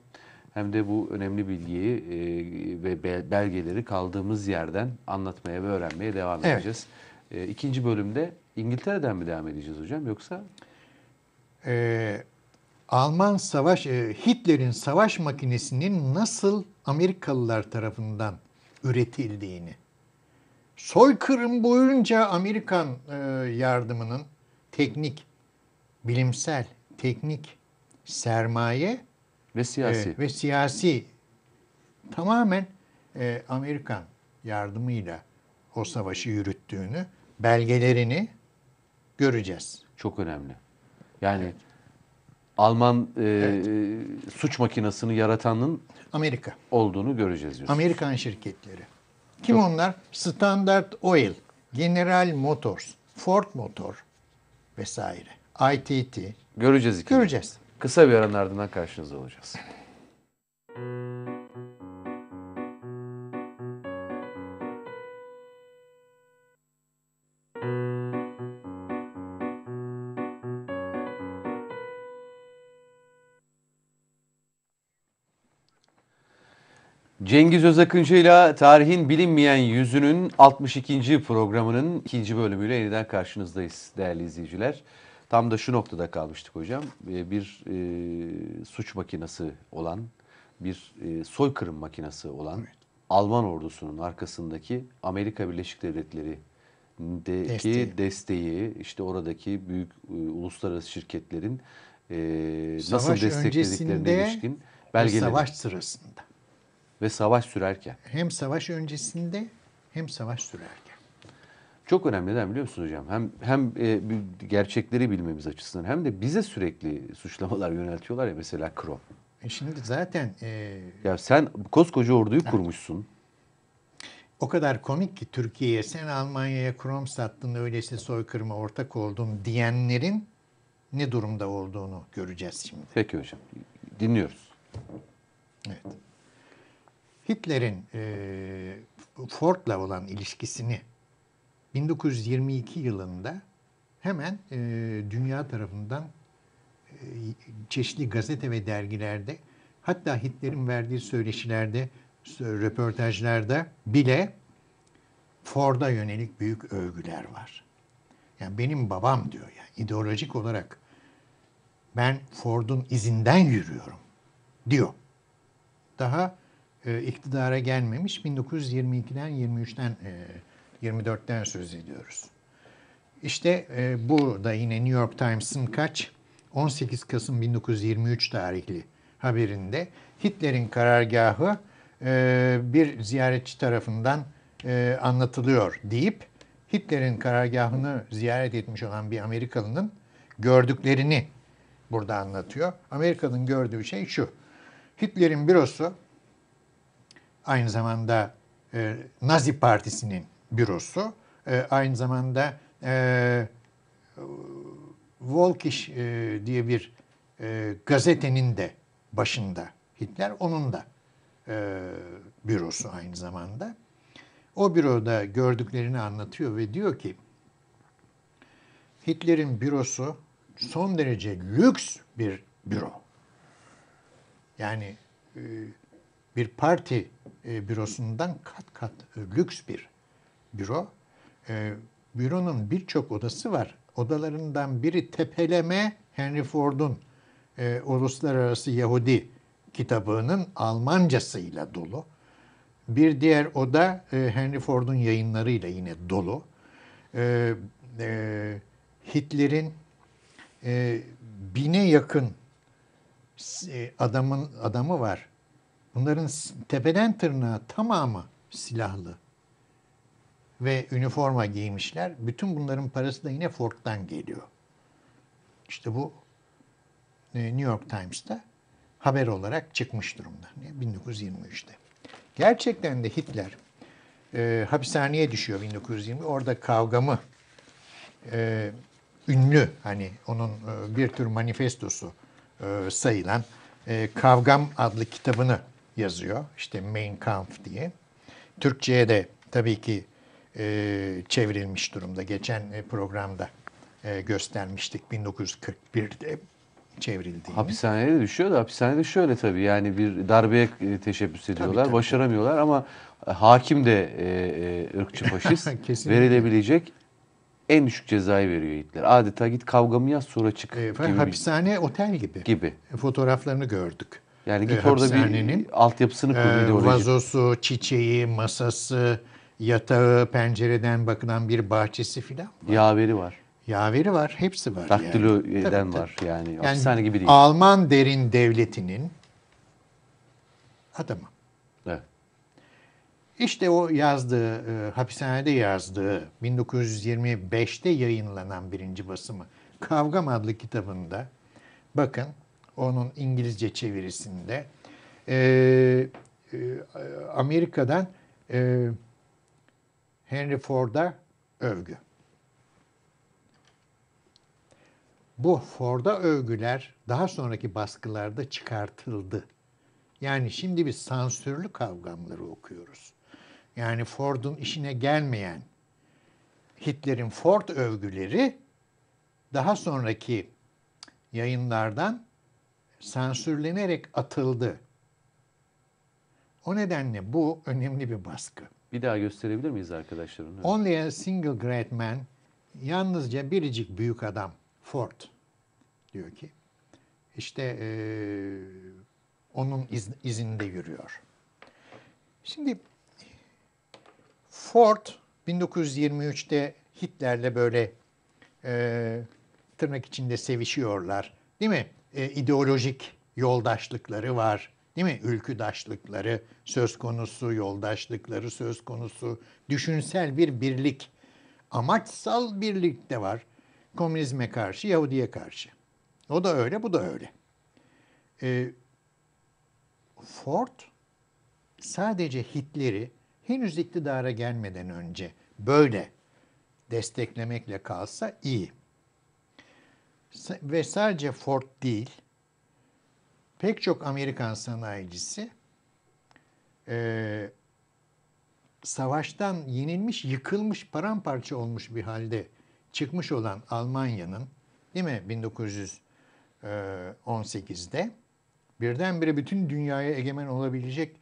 Hem de bu önemli bilgiyi e, ve belgeleri kaldığımız yerden anlatmaya ve öğrenmeye devam evet. edeceğiz. E, ikinci bölümde İngiltere'den mi devam edeceğiz hocam yoksa? Eee Alman savaş e, Hitler'in savaş makinesinin nasıl Amerikalılar tarafından üretildiğini. Soykırım boyunca Amerikan e, yardımının teknik, bilimsel, teknik, sermaye ve siyasi ve siyasi tamamen e, Amerikan yardımıyla o savaşı yürüttüğünü belgelerini göreceğiz. Çok önemli. Yani evet. Alman e, evet. suç makinasını yaratanın Amerika olduğunu göreceğiz diyorsunuz. Amerikan şirketleri. Kim Çok... onlar? Standard Oil, General Motors, Ford Motor vesaire. ITT. Göreceğiz. Ikini. Göreceğiz. Kısa bir aranın ardından karşınızda olacağız. Cengiz Özakıncı Tarihin Bilinmeyen Yüzünün 62. programının ikinci bölümüyle yeniden karşınızdayız değerli izleyiciler. Tam da şu noktada kalmıştık hocam. Ee, bir e, suç makinası olan, bir e, soykırım makinası olan evet. Alman ordusunun arkasındaki Amerika Birleşik Devletleri desteği. desteği, işte oradaki büyük e, uluslararası şirketlerin e, nasıl desteklediklerine ilişkin belgeler Savaş sırasında ve savaş sürerken. Hem savaş öncesinde hem savaş sürerken. Çok önemli neden biliyor musunuz hocam? Hem hem e, gerçekleri bilmemiz açısından hem de bize sürekli suçlamalar yöneltiyorlar ya mesela Krom. E şimdi zaten... E, ya sen koskoca orduyu kurmuşsun. O kadar komik ki Türkiye'ye sen Almanya'ya krom sattın öylesi soykırıma ortak oldun diyenlerin ne durumda olduğunu göreceğiz şimdi. Peki hocam. Dinliyoruz. Evet. Hitler'in e, Ford'la olan ilişkisini 1922 yılında hemen e, dünya tarafından e, çeşitli gazete ve dergilerde hatta Hitler'in verdiği söyleşilerde, röportajlarda bile Ford'a yönelik büyük övgüler var. Yani benim babam diyor ya yani, ideolojik olarak ben Ford'un izinden yürüyorum diyor. Daha e, iktidara gelmemiş. 1922'den 23'ten 24'ten söz ediyoruz. İşte e, burada yine New York Times'ın kaç 18 Kasım 1923 tarihli haberinde Hitler'in karargahı e, bir ziyaretçi tarafından e, anlatılıyor deyip Hitler'in karargahını ziyaret etmiş olan bir Amerikalının gördüklerini burada anlatıyor. Amerika'nın gördüğü şey şu. Hitler'in bürosu aynı zamanda e, Nazi Partisi'nin bürosu, e, aynı zamanda e, Volkisch e, diye bir e, gazetenin de başında Hitler, onun da e, bürosu aynı zamanda. O büroda gördüklerini anlatıyor ve diyor ki Hitler'in bürosu son derece lüks bir büro. Yani e, bir parti e, bürosundan kat kat e, lüks bir büro. E, büronun birçok odası var. Odalarından biri tepeleme Henry Ford'un e, Uluslararası Yahudi kitabının Almancasıyla dolu. Bir diğer oda e, Henry Ford'un yayınlarıyla yine dolu. E, e, Hitler'in e, bine yakın e, adamın adamı var Bunların tepeden tırnağa tamamı silahlı ve üniforma giymişler. Bütün bunların parası da yine Ford'dan geliyor. İşte bu e, New York Times'ta haber olarak çıkmış durumda 1923'te. Gerçekten de Hitler e, hapishaneye düşüyor 1920. Orada kavgamı e, ünlü hani onun e, bir tür manifestosu e, sayılan e, Kavgam adlı kitabını yazıyor. İşte Mein Kampf diye. Türkçe'ye de tabii ki e, çevrilmiş durumda. Geçen e, programda e, göstermiştik 1941'de çevrildiğini. Hapishaneye düşüyor da hapishanede şöyle tabii yani bir darbeye e, teşebbüs ediyorlar, tabii, tabii. başaramıyorlar ama e, hakim de e, e, ırkçı faşist [laughs] verilebilecek en düşük cezayı veriyor Hitler. Adeta git kavgamı yaz sonra çık. E, gibi hapishane bir... otel gibi. Gibi. Fotoğraflarını gördük. Yani git e, orada bir altyapısını kur e, Vazosu, çiçeği, masası, yatağı, pencereden bakılan bir bahçesi filan var. Yaveri var. Yaveri var, hepsi var. Daktilo yani. tabii, var tabii. yani. yani Hapishane gibi değil. Alman derin devletinin adamı. Evet. İşte o yazdığı, e, hapishanede yazdığı 1925'te yayınlanan birinci basımı Kavgam adlı kitabında bakın onun İngilizce çevirisinde. Ee, e, Amerika'dan e, Henry Ford'a övgü. Bu Ford'a övgüler daha sonraki baskılarda çıkartıldı. Yani şimdi biz sansürlü kavgamları okuyoruz. Yani Ford'un işine gelmeyen Hitler'in Ford övgüleri daha sonraki yayınlardan sansürlenerek atıldı. O nedenle bu önemli bir baskı. Bir daha gösterebilir miyiz arkadaşlar onu? Only a single great man, yalnızca biricik büyük adam Ford diyor ki işte e, onun iz, izinde yürüyor. Şimdi Ford 1923'te Hitler'le böyle e, tırnak içinde sevişiyorlar değil mi? e, ideolojik yoldaşlıkları var. Değil mi? Ülküdaşlıkları söz konusu, yoldaşlıkları söz konusu, düşünsel bir birlik. Amaçsal birlik de var. Komünizme karşı, Yahudi'ye karşı. O da öyle, bu da öyle. E, Ford sadece Hitler'i henüz iktidara gelmeden önce böyle desteklemekle kalsa iyi ve sadece Ford değil, pek çok Amerikan sanayicisi e, savaştan yenilmiş, yıkılmış, paramparça olmuş bir halde çıkmış olan Almanya'nın değil mi 1918'de e, birdenbire bütün dünyaya egemen olabilecek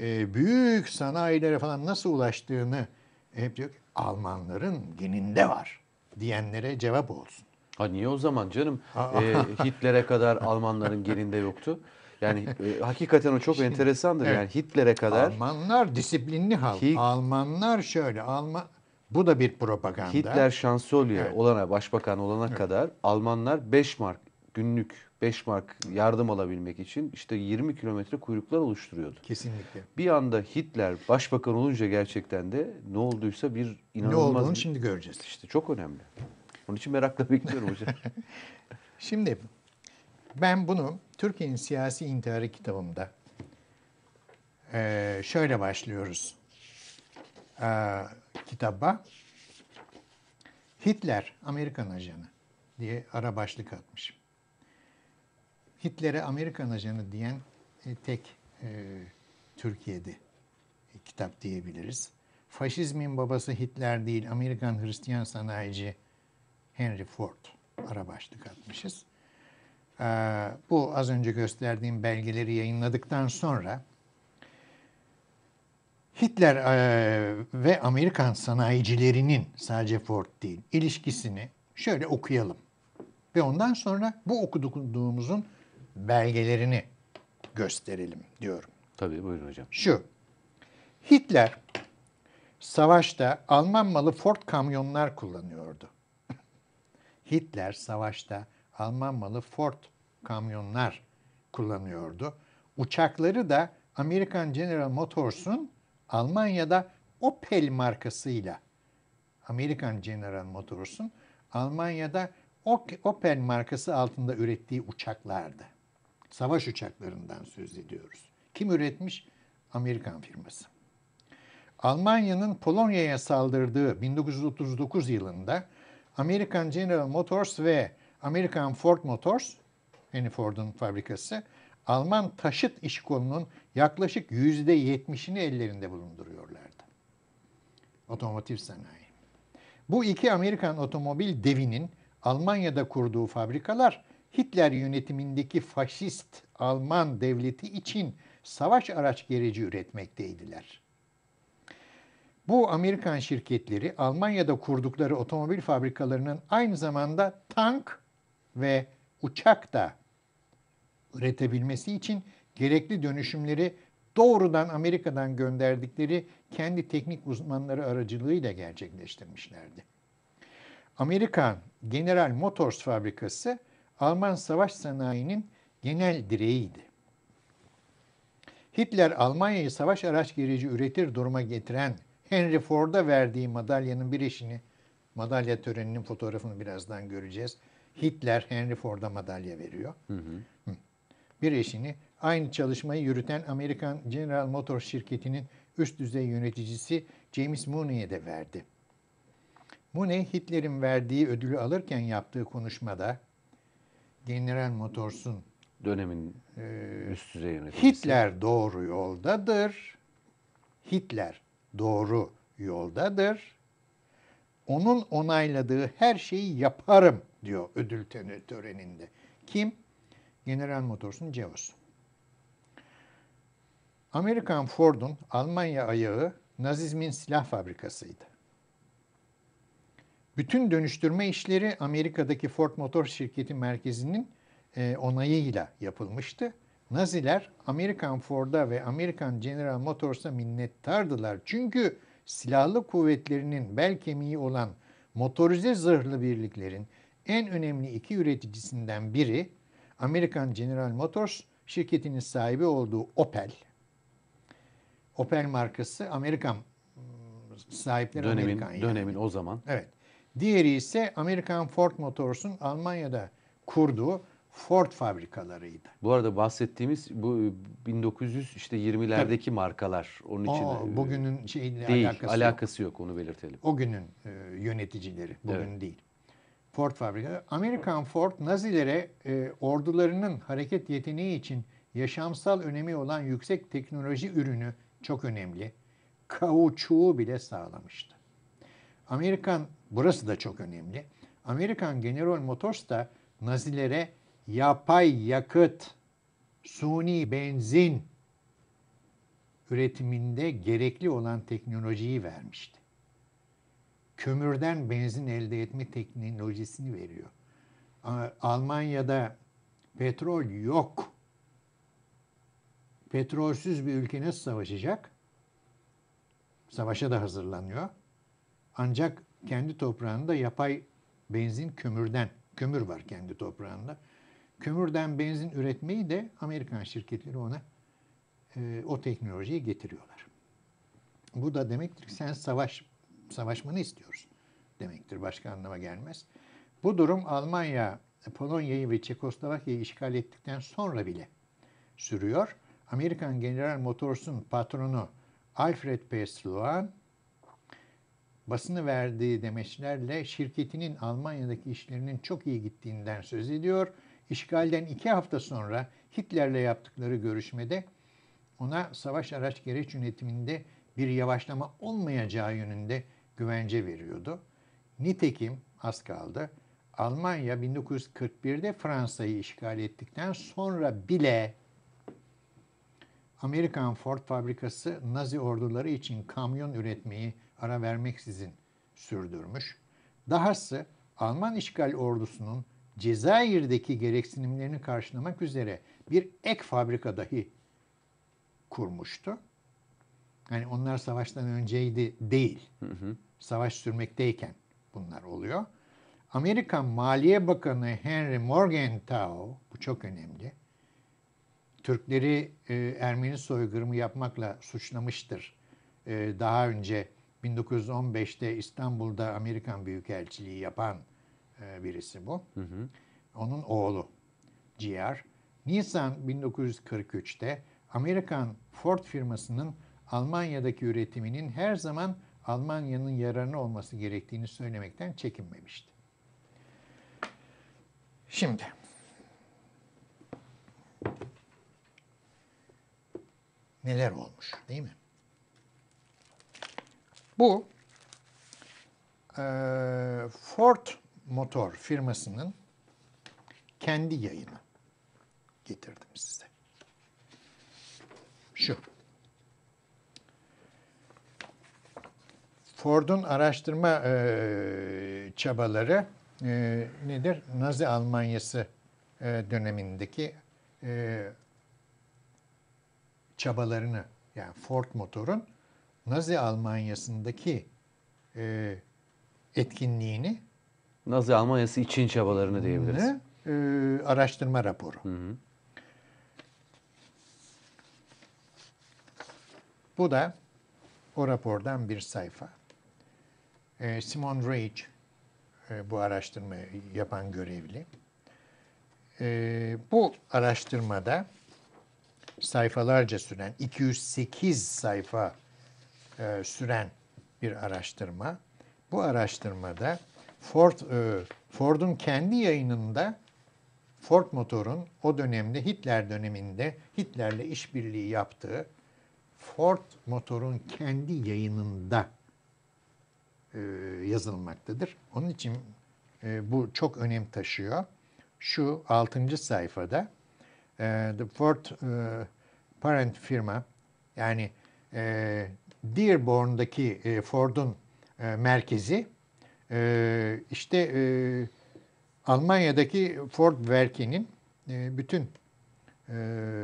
e, büyük sanayilere falan nasıl ulaştığını hep diyor ki Almanların geninde var diyenlere cevap olsun. Ha niye o zaman canım? e, Hitler'e kadar Almanların gelinde yoktu. Yani e, hakikaten o çok Şimdi, enteresandır. Evet. Yani Hitler'e kadar Almanlar disiplinli halk. Hi- Almanlar şöyle Alman bu da bir propaganda. Hitler şansölye evet. olana başbakan olana evet. kadar Almanlar 5 mark günlük 5 mark yardım alabilmek için işte 20 kilometre kuyruklar oluşturuyordu. Kesinlikle. Bir anda Hitler başbakan olunca gerçekten de ne olduysa bir inanılmaz... Ne olduğunu bir... şimdi göreceğiz. işte çok önemli. Onun için merakla [laughs] bekliyorum hocam. [laughs] Şimdi ben bunu Türkiye'nin siyasi intiharı kitabımda ee, şöyle başlıyoruz ee, kitaba. Hitler Amerikan ajanı diye ara başlık atmış. Hitler'e Amerikan ajanı diyen e, tek e, Türkiye'de e, kitap diyebiliriz. Faşizmin babası Hitler değil, Amerikan Hristiyan sanayici Henry Ford ara başlık atmışız. Ee, bu az önce gösterdiğim belgeleri yayınladıktan sonra Hitler e, ve Amerikan sanayicilerinin sadece Ford değil ilişkisini şöyle okuyalım. Ve ondan sonra bu okuduğumuzun belgelerini gösterelim diyorum. Tabii buyurun hocam. Şu, Hitler savaşta Alman malı Ford kamyonlar kullanıyordu. Hitler savaşta Alman malı Ford kamyonlar kullanıyordu. Uçakları da Amerikan General Motors'un Almanya'da Opel markasıyla Amerikan General Motors'un Almanya'da Opel markası altında ürettiği uçaklardı. Savaş uçaklarından söz ediyoruz. Kim üretmiş? Amerikan firması. Almanya'nın Polonya'ya saldırdığı 1939 yılında American General Motors ve American Ford Motors, yani Ford'un fabrikası, Alman taşıt iş kolunun yaklaşık %70'ini ellerinde bulunduruyorlardı. Otomotiv sanayi. Bu iki Amerikan otomobil devinin Almanya'da kurduğu fabrikalar Hitler yönetimindeki faşist Alman devleti için savaş araç gereci üretmekteydiler. Bu Amerikan şirketleri Almanya'da kurdukları otomobil fabrikalarının aynı zamanda tank ve uçak da üretebilmesi için gerekli dönüşümleri doğrudan Amerika'dan gönderdikleri kendi teknik uzmanları aracılığıyla gerçekleştirmişlerdi. Amerikan General Motors fabrikası Alman savaş sanayinin genel direğiydi. Hitler Almanya'yı savaş araç gereci üretir duruma getiren Henry Ford'a verdiği madalyanın bir eşini, madalya töreninin fotoğrafını birazdan göreceğiz. Hitler Henry Ford'a madalya veriyor. Hı hı. Bir eşini aynı çalışmayı yürüten Amerikan General Motors şirketinin üst düzey yöneticisi James Mooney'e de verdi. Mooney Hitler'in verdiği ödülü alırken yaptığı konuşmada General Motors'un dönemin e, üst düzey yöneticisi Hitler doğru yoldadır. Hitler doğru yoldadır. Onun onayladığı her şeyi yaparım diyor ödül töreninde. Kim? General Motors'un CEO'su. Amerikan Ford'un Almanya ayağı Nazizmin silah fabrikasıydı. Bütün dönüştürme işleri Amerika'daki Ford Motor şirketi merkezinin e, onayıyla yapılmıştı Naziler Amerikan Ford'a ve Amerikan General Motors'a minnettardılar. Çünkü silahlı kuvvetlerinin bel kemiği olan motorize zırhlı birliklerin en önemli iki üreticisinden biri Amerikan General Motors şirketinin sahibi olduğu Opel. Opel markası Amerikan ıı, sahipleri dönemin, Amerikan. Yani. Dönemin o zaman. Evet. Diğeri ise Amerikan Ford Motors'un Almanya'da kurduğu Ford fabrikalarıydı. Bu arada bahsettiğimiz bu 1900 e, işte 20'lerdeki markalar onun için e, bugünün şeyinle değil, alakası, alakası yok. yok onu belirtelim. O günün e, yöneticileri bugün evet. değil. Ford fabrikaları. Amerikan Ford Nazilere e, ordularının hareket yeteneği için yaşamsal önemi olan yüksek teknoloji ürünü çok önemli. Kauçuğu bile sağlamıştı. Amerikan burası da çok önemli. Amerikan General Motors da Nazilere yapay yakıt, suni benzin üretiminde gerekli olan teknolojiyi vermişti. Kömürden benzin elde etme teknolojisini veriyor. Almanya'da petrol yok. Petrolsüz bir ülke nasıl savaşacak? Savaşa da hazırlanıyor. Ancak kendi toprağında yapay benzin kömürden, kömür var kendi toprağında. Kömürden benzin üretmeyi de Amerikan şirketleri ona e, o teknolojiyi getiriyorlar. Bu da demektir ki sen savaş savaşmanı istiyoruz demektir. Başka anlama gelmez. Bu durum Almanya, Polonya'yı ve Çekoslovakya'yı işgal ettikten sonra bile sürüyor. Amerikan General Motors'un patronu Alfred P. Sloan basını verdiği demeçlerle şirketinin Almanya'daki işlerinin çok iyi gittiğinden söz ediyor İşgalden iki hafta sonra Hitler'le yaptıkları görüşmede ona savaş araç gereç yönetiminde bir yavaşlama olmayacağı yönünde güvence veriyordu. Nitekim az kaldı. Almanya 1941'de Fransa'yı işgal ettikten sonra bile Amerikan Ford fabrikası Nazi orduları için kamyon üretmeyi ara vermeksizin sürdürmüş. Dahası Alman işgal ordusunun Cezayir'deki gereksinimlerini karşılamak üzere bir ek fabrika dahi kurmuştu. Yani onlar savaştan önceydi değil. Hı hı. Savaş sürmekteyken bunlar oluyor. Amerikan Maliye Bakanı Henry Morgenthau, bu çok önemli. Türkleri e, Ermeni soykırımı yapmakla suçlamıştır. E, daha önce 1915'te İstanbul'da Amerikan Büyükelçiliği yapan e, birisi bu. Hı hı. Onun oğlu G.R. Nisan 1943'te Amerikan Ford firmasının Almanya'daki üretiminin her zaman Almanya'nın yararına olması gerektiğini söylemekten çekinmemişti. Şimdi neler olmuş değil mi? Bu e, Ford motor firmasının kendi yayını getirdim size. Şu. Ford'un araştırma e, çabaları e, nedir? Nazi Almanyası e, dönemindeki e, çabalarını yani Ford motorun Nazi Almanyası'ndaki e, etkinliğini Nazi Almanyası için çabalarını diyebiliriz. Ne? Ee, araştırma raporu. Hı hı. Bu da o rapordan bir sayfa. Ee, Simon Rage e, bu araştırma yapan görevli. Ee, bu araştırmada sayfalarca süren, 208 sayfa e, süren bir araştırma. Bu araştırmada Ford e, Ford'un kendi yayınında Ford Motor'un o dönemde Hitler döneminde Hitler'le işbirliği yaptığı Ford Motor'un kendi yayınında e, yazılmaktadır. Onun için e, bu çok önem taşıyor. Şu 6. sayfada e, The Ford e, Parent Firma yani e, Dearborn'daki e, Ford'un e, merkezi e, işte e, Almanya'daki Ford Werke'nin e, bütün e,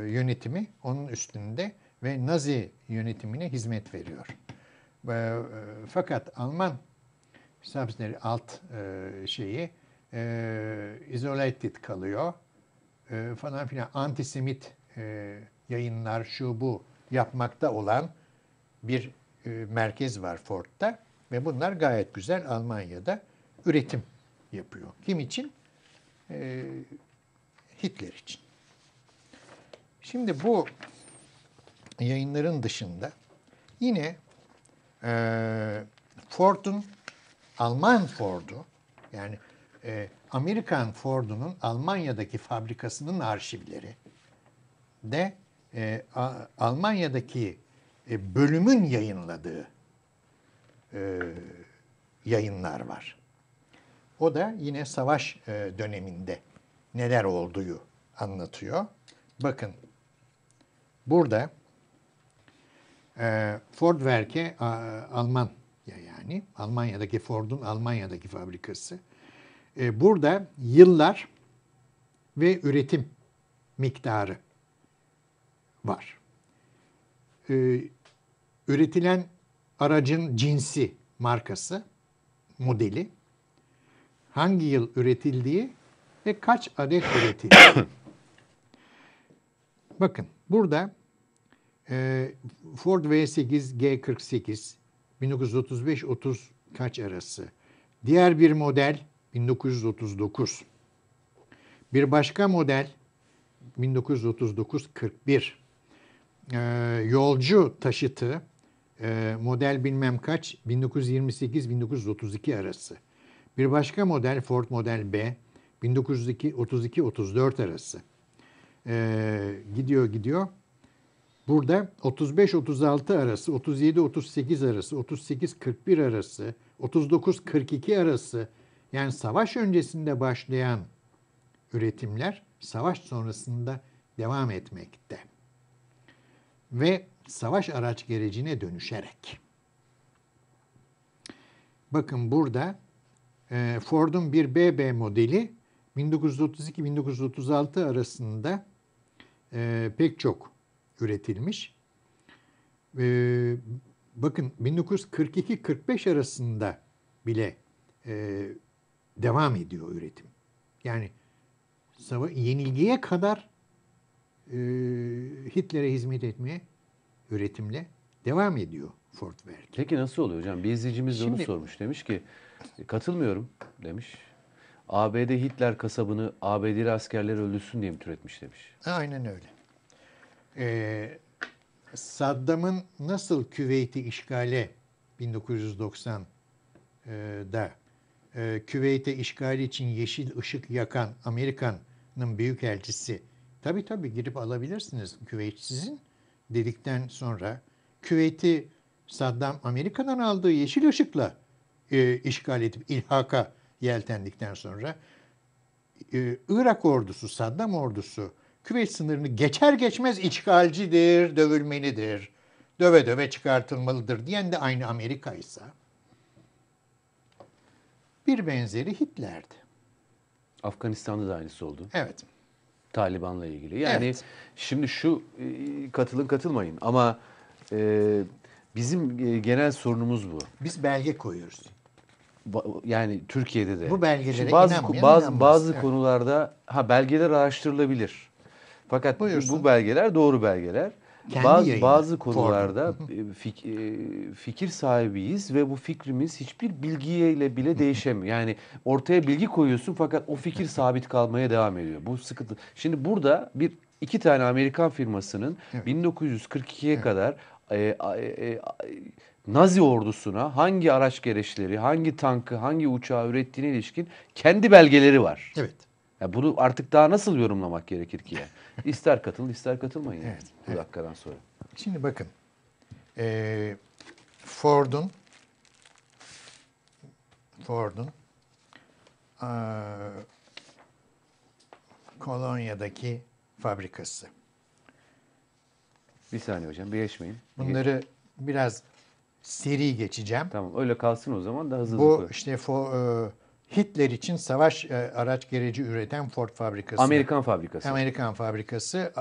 yönetimi onun üstünde ve Nazi yönetimine hizmet veriyor. E, e, fakat Alman Subsidiary alt e, şeyi e, isolated kalıyor e, falan filan antisemit e, yayınlar şu bu yapmakta olan bir e, merkez var Ford'da. Ve bunlar gayet güzel Almanya'da üretim yapıyor. Kim için? Ee, Hitler için. Şimdi bu yayınların dışında yine e, Ford'un Alman Ford'u yani e, Amerikan Ford'unun Almanya'daki fabrikasının arşivleri de e, A, Almanya'daki e, bölümün yayınladığı e, yayınlar var. O da yine savaş e, döneminde neler olduğu anlatıyor. Bakın burada e, Ford Werke Alman ya yani Almanya'daki Ford'un Almanya'daki fabrikası. burada yıllar ve üretim miktarı var. üretilen aracın cinsi, markası, modeli, hangi yıl üretildiği ve kaç adet üretildi. [coughs] Bakın burada e, Ford V8 G48 1935-30 kaç arası. Diğer bir model 1939. Bir başka model 1939-41. E, yolcu taşıtı e, model bilmem kaç 1928-1932 arası. Bir başka model Ford Model B 1932-34 arası. E, gidiyor gidiyor. Burada 35-36 arası, 37-38 arası, 38-41 arası, 39-42 arası yani savaş öncesinde başlayan üretimler savaş sonrasında devam etmekte ve savaş araç gerecine dönüşerek. Bakın burada e, Ford'un bir BB modeli 1932-1936 arasında e, pek çok üretilmiş. E, bakın 1942-45 arasında bile e, devam ediyor üretim. Yani yenilgiye kadar e, Hitler'e hizmet etmeye üretimle devam ediyor Ford Werk. Peki nasıl oluyor hocam? Bir izleyicimiz de Şimdi, onu sormuş. Demiş ki katılmıyorum demiş. ABD Hitler kasabını ABD'li askerler öldürsün diye mi türetmiş demiş. Aynen öyle. Ee, Saddam'ın nasıl Küveyt'i işgale 1990'da e, e Küveyt'e işgali için yeşil ışık yakan Amerikan'ın büyükelçisi Tabi tabi girip alabilirsiniz. Küveyt sizin dedikten sonra Küveyt'i Saddam Amerika'dan aldığı yeşil ışıkla e, işgal edip ilhaka yeltendikten sonra e, Irak ordusu, Saddam ordusu Küveyt sınırını geçer geçmez işgalcidir, dövülmelidir, döve döve çıkartılmalıdır diyen de aynı Amerika ise bir benzeri Hitler'di. Afganistan'da da aynısı oldu. Evet. Taliban'la ilgili. Yani evet. şimdi şu e, katılın katılmayın ama e, bizim e, genel sorunumuz bu. Biz belge koyuyoruz. yani Türkiye'de de. Bu belgelere bazı inanmayan bazı, bazı evet. konularda ha belgeler araştırılabilir. Fakat Buyursun. bu belgeler doğru belgeler. Kendi bazı, yayını. bazı konularda [laughs] e, fik, e, fikir sahibiyiz ve bu fikrimiz hiçbir bilgiyle bile [laughs] değişemiyor. Yani ortaya bilgi koyuyorsun fakat o fikir sabit kalmaya devam ediyor. Bu sıkıntı. Şimdi burada bir iki tane Amerikan firmasının evet. 1942'ye evet. kadar e, e, e, Nazi ordusuna hangi araç gereçleri, hangi tankı, hangi uçağı ürettiğine ilişkin kendi belgeleri var. Evet. Ya bunu artık daha nasıl yorumlamak gerekir ki? Yani? [laughs] İster katıl ister katılmayın evet, yani evet, bu dakikadan sonra. Şimdi bakın e, Ford'un Ford'un e, Kolonya'daki fabrikası. Bir saniye hocam bir geçmeyin. Bunları biraz seri geçeceğim. Tamam öyle kalsın o zaman da hızlı Bu hızlı. işte fo, e, Hitler için savaş e, araç gereci üreten Ford fabrikası. Amerikan fabrikası. Amerikan fabrikası e,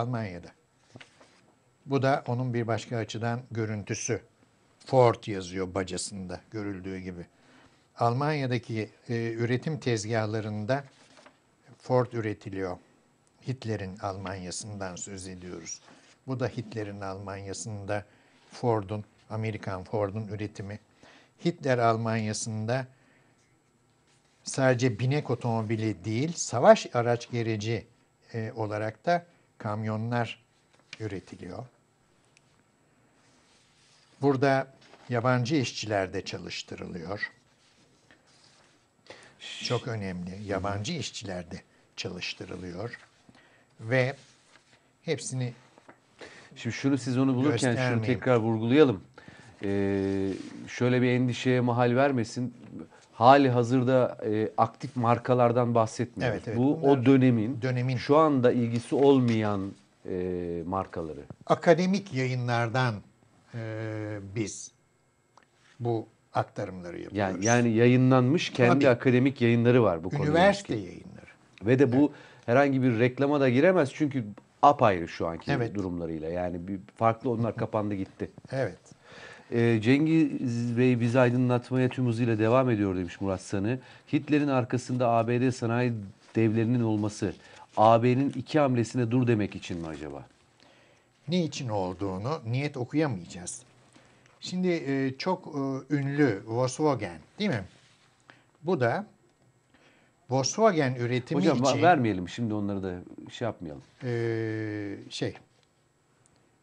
Almanya'da. Bu da onun bir başka açıdan görüntüsü. Ford yazıyor bacasında görüldüğü gibi. Almanya'daki e, üretim tezgahlarında Ford üretiliyor. Hitler'in Almanya'sından söz ediyoruz. Bu da Hitler'in Almanya'sında Ford'un, Amerikan Ford'un üretimi. Hitler Almanya'sında sadece binek otomobili değil, savaş araç gereci e, olarak da kamyonlar üretiliyor. Burada yabancı işçiler de çalıştırılıyor. Çok önemli. Yabancı işçiler de çalıştırılıyor. Ve hepsini Şimdi şunu siz onu bulurken şunu tekrar vurgulayalım. Ee, şöyle bir endişeye mahal vermesin hali hazırda e, aktif markalardan bahsetmiyoruz. Evet, evet. Bu Bunlar, o dönemin, dönemin şu anda ilgisi olmayan e, markaları. Akademik yayınlardan e, biz bu aktarımları yapıyoruz. Yani, yani yayınlanmış kendi Tabii, akademik yayınları var bu konuda. Üniversite konudaki. yayınları. Ve de bu evet. herhangi bir reklama da giremez çünkü apayrı şu anki evet. durumlarıyla. Yani bir farklı onlar kapandı gitti. Evet. E, Cengiz Bey bizi aydınlatmaya tüm hızıyla devam ediyor demiş Murat Sanı. Hitler'in arkasında ABD sanayi devlerinin olması AB'nin iki hamlesine dur demek için mi acaba? Ne için olduğunu niyet okuyamayacağız. Şimdi e, çok e, ünlü Volkswagen değil mi? Bu da Volkswagen üretimi Hocam, için... Hocam vermeyelim şimdi onları da şey yapmayalım. şey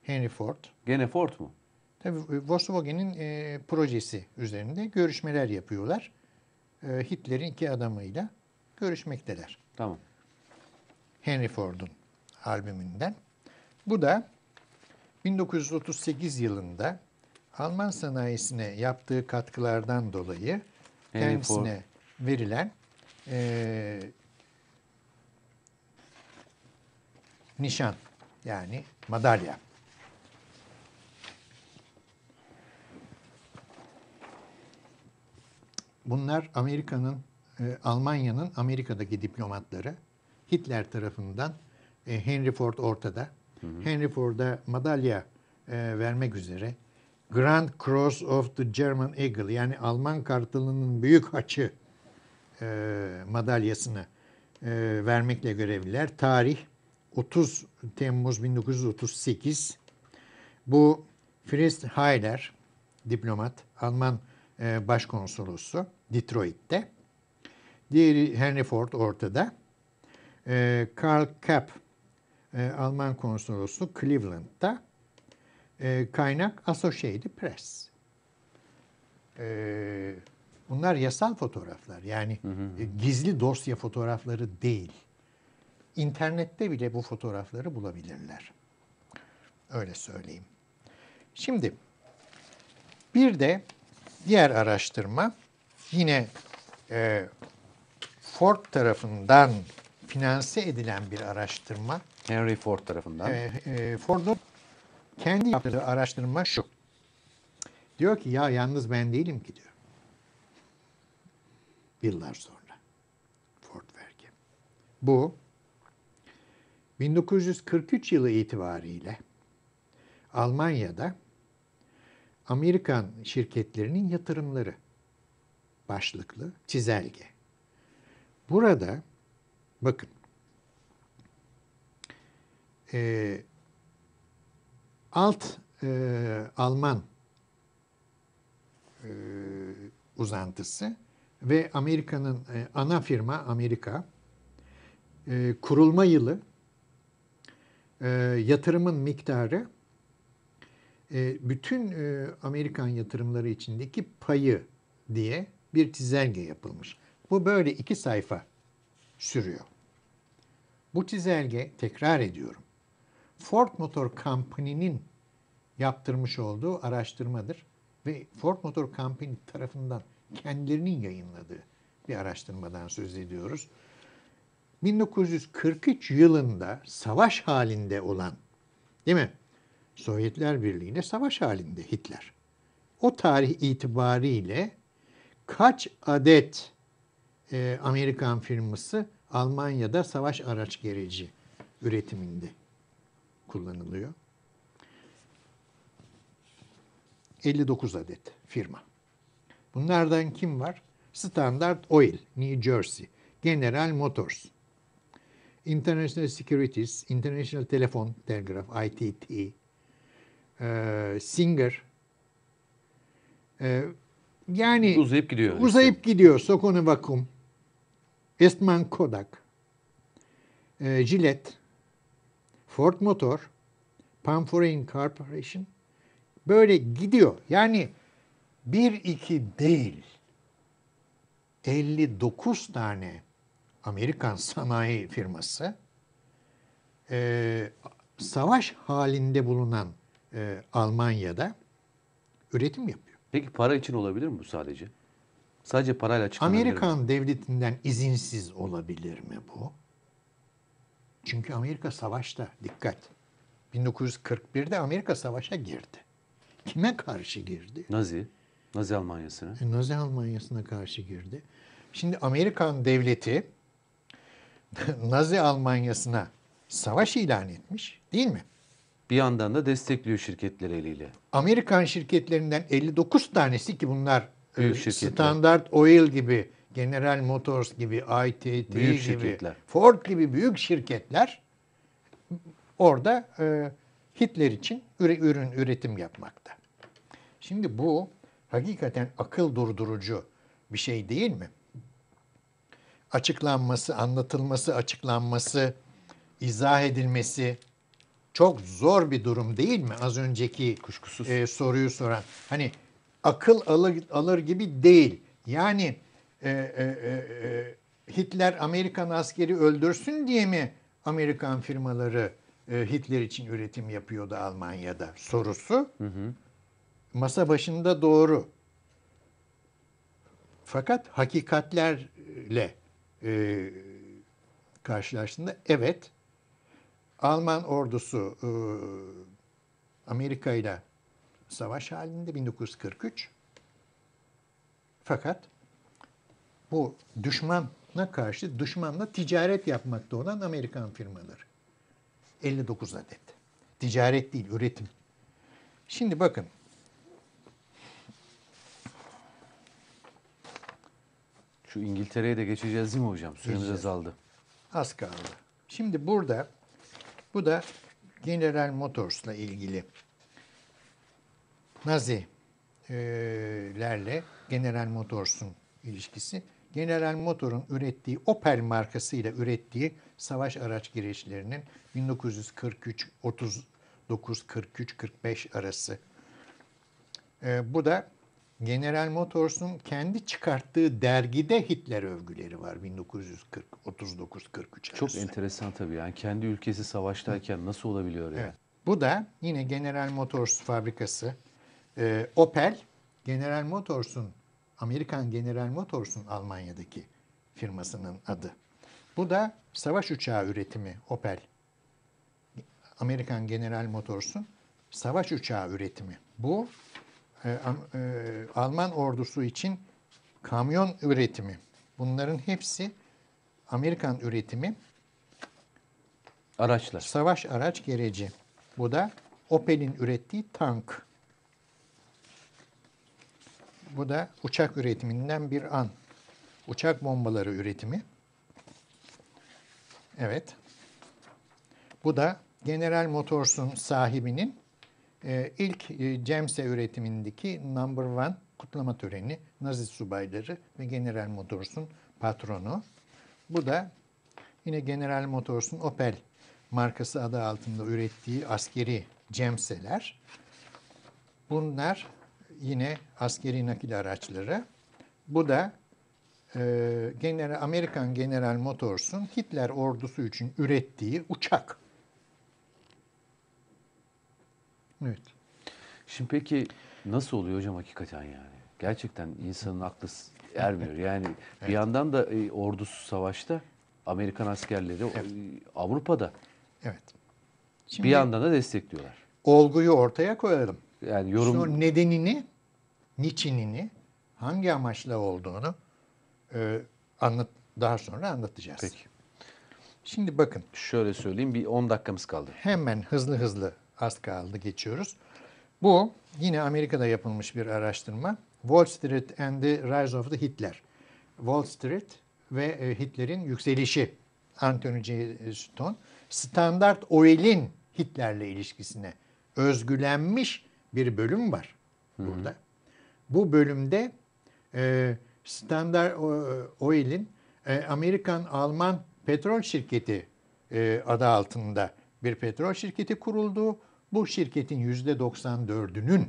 Henry Ford. Gene Ford mu? Tabii e, Volkswagen'in e, projesi üzerinde görüşmeler yapıyorlar. E, Hitler'in iki adamıyla görüşmekteler. Tamam. Henry Ford'un albümünden. Bu da 1938 yılında Alman sanayisine yaptığı katkılardan dolayı Henry kendisine Ford. verilen e, nişan yani madalya. bunlar Amerika'nın, e, Almanya'nın Amerika'daki diplomatları. Hitler tarafından e, Henry Ford ortada. Hı hı. Henry Ford'a madalya e, vermek üzere Grand Cross of the German Eagle yani Alman Kartalı'nın büyük haçı e, madalyasını e, vermekle görevliler. Tarih 30 Temmuz 1938. Bu Fritz Heiler diplomat, Alman e, başkonsolosu Detroit'te. Diğeri Henry Ford ortada. E, Karl Kapp e, Alman konsolosu Cleveland'da. E, kaynak Associated Press. bunlar yasal fotoğraflar. Yani gizli dosya fotoğrafları değil. İnternette bile bu fotoğrafları bulabilirler. Öyle söyleyeyim. Şimdi bir de Diğer araştırma yine e, Ford tarafından finanse edilen bir araştırma. Henry Ford tarafından. E, e, Ford'un kendi yaptığı araştırma şu. Diyor ki ya yalnız ben değilim ki diyor. Yıllar sonra Ford vergi. Bu 1943 yılı itibariyle Almanya'da Amerikan şirketlerinin yatırımları başlıklı çizelge. Burada bakın e, alt e, Alman e, uzantısı ve Amerika'nın e, ana firma Amerika e, kurulma yılı e, yatırımın miktarı e, bütün e, Amerikan yatırımları içindeki payı diye bir çizelge yapılmış. Bu böyle iki sayfa sürüyor. Bu çizelge tekrar ediyorum. Ford Motor Company'nin yaptırmış olduğu araştırmadır ve Ford Motor Company tarafından kendilerinin yayınladığı bir araştırmadan söz ediyoruz. 1943 yılında savaş halinde olan değil mi? Sovyetler Birliği'ne savaş halinde Hitler. O tarih itibariyle kaç adet e, Amerikan firması Almanya'da savaş araç gereci üretiminde kullanılıyor? 59 adet firma. Bunlardan kim var? Standard Oil, New Jersey, General Motors, International Securities, International Telephone Telegraph ITT, e, Singer. E, yani uzayıp gidiyor. Uzayıp işte. gidiyor. Sokoni Vakum, Estman Kodak, e, Gillette, Ford Motor, Panforain Corporation böyle gidiyor. Yani bir iki değil 59 tane Amerikan [laughs] sanayi firması e, savaş halinde bulunan e, Almanya'da üretim yapıyor. Peki para için olabilir mi bu sadece? Sadece parayla çıkabilir Amerikan mi? devletinden izinsiz olabilir mi bu? Çünkü Amerika savaşta, dikkat. 1941'de Amerika savaşa girdi. Kime karşı girdi? Nazi. Nazi Almanyası'na. E, Nazi Almanyası'na karşı girdi. Şimdi Amerikan devleti [laughs] Nazi Almanyası'na savaş ilan etmiş değil mi? bir yandan da destekliyor şirketler eliyle. Amerikan şirketlerinden 59 tanesi ki bunlar e, Büyük Standard Oil gibi, General Motors gibi, ITT büyük gibi, şirketler. Ford gibi büyük şirketler orada e, Hitler için ürün üretim yapmakta. Şimdi bu hakikaten akıl durdurucu bir şey değil mi? Açıklanması, anlatılması, açıklanması, izah edilmesi, çok zor bir durum değil mi? Az önceki Kuşkusuz. E, soruyu soran. Hani akıl alır, alır gibi değil. Yani e, e, e, e, Hitler Amerikan askeri öldürsün diye mi Amerikan firmaları e, Hitler için üretim yapıyordu Almanya'da sorusu. Hı hı. Masa başında doğru. Fakat hakikatlerle e, karşılaştığında evet Alman ordusu e, Amerika ile savaş halinde 1943. Fakat bu düşmana karşı düşmanla ticaret yapmakta olan Amerikan firmaları. 59 adet. Ticaret değil, üretim. Şimdi bakın. Şu İngiltere'ye de geçeceğiz değil mi hocam? Süremiz azaldı. Az kaldı. Şimdi burada bu da General Motors'la ilgili Nazilerle e, General Motors'un ilişkisi. General Motors'un ürettiği Opel markasıyla ürettiği savaş araç girişlerinin 1943 39 43 45 arası. E, bu da General Motors'un kendi çıkarttığı dergide Hitler övgüleri var 1940 39-43 Çok enteresan tabii yani kendi ülkesi savaştayken nasıl olabiliyor yani? Evet. Bu da yine General Motors fabrikası e, Opel General Motors'un Amerikan General Motors'un Almanya'daki firmasının adı. Bu da savaş uçağı üretimi Opel. Amerikan General Motors'un savaş uçağı üretimi. Bu e, e, Alman ordusu için kamyon üretimi. Bunların hepsi Amerikan üretimi. Araçlar. Savaş araç gereci. Bu da Opel'in ürettiği tank. Bu da uçak üretiminden bir an. Uçak bombaları üretimi. Evet. Bu da General Motors'un sahibinin ee, e, ilk CEMSE üretimindeki number one kutlama töreni Nazi subayları ve General Motors'un patronu. Bu da yine General Motors'un Opel markası adı altında ürettiği askeri CEMSE'ler. Bunlar yine askeri nakil araçları. Bu da e, General, Amerikan General Motors'un Hitler ordusu için ürettiği uçak. Evet. Şimdi peki nasıl oluyor hocam hakikaten yani? Gerçekten insanın aklı ermiyor. Yani [laughs] evet. bir yandan da e, ordusu savaşta, Amerikan askerleri evet. e, Avrupa'da. Evet. Şimdi, bir yandan da destekliyorlar. Olguyu ortaya koyalım. Yani yorum Sonra nedenini, niçinini, hangi amaçla olduğunu e, anlat daha sonra anlatacağız. Peki. Şimdi bakın. Şöyle söyleyeyim bir 10 dakikamız kaldı. Hemen hızlı hızlı az kaldı geçiyoruz. Bu yine Amerika'da yapılmış bir araştırma. Wall Street and the Rise of the Hitler. Wall Street ve e, Hitler'in yükselişi. Anthony J. Stone standart Oil'in Hitler'le ilişkisine özgülenmiş bir bölüm var burada. Hı hı. Bu bölümde e, standart e, Oil'in e, Amerikan Alman petrol şirketi e, adı altında bir petrol şirketi kuruldu. Bu şirketin %94'ünün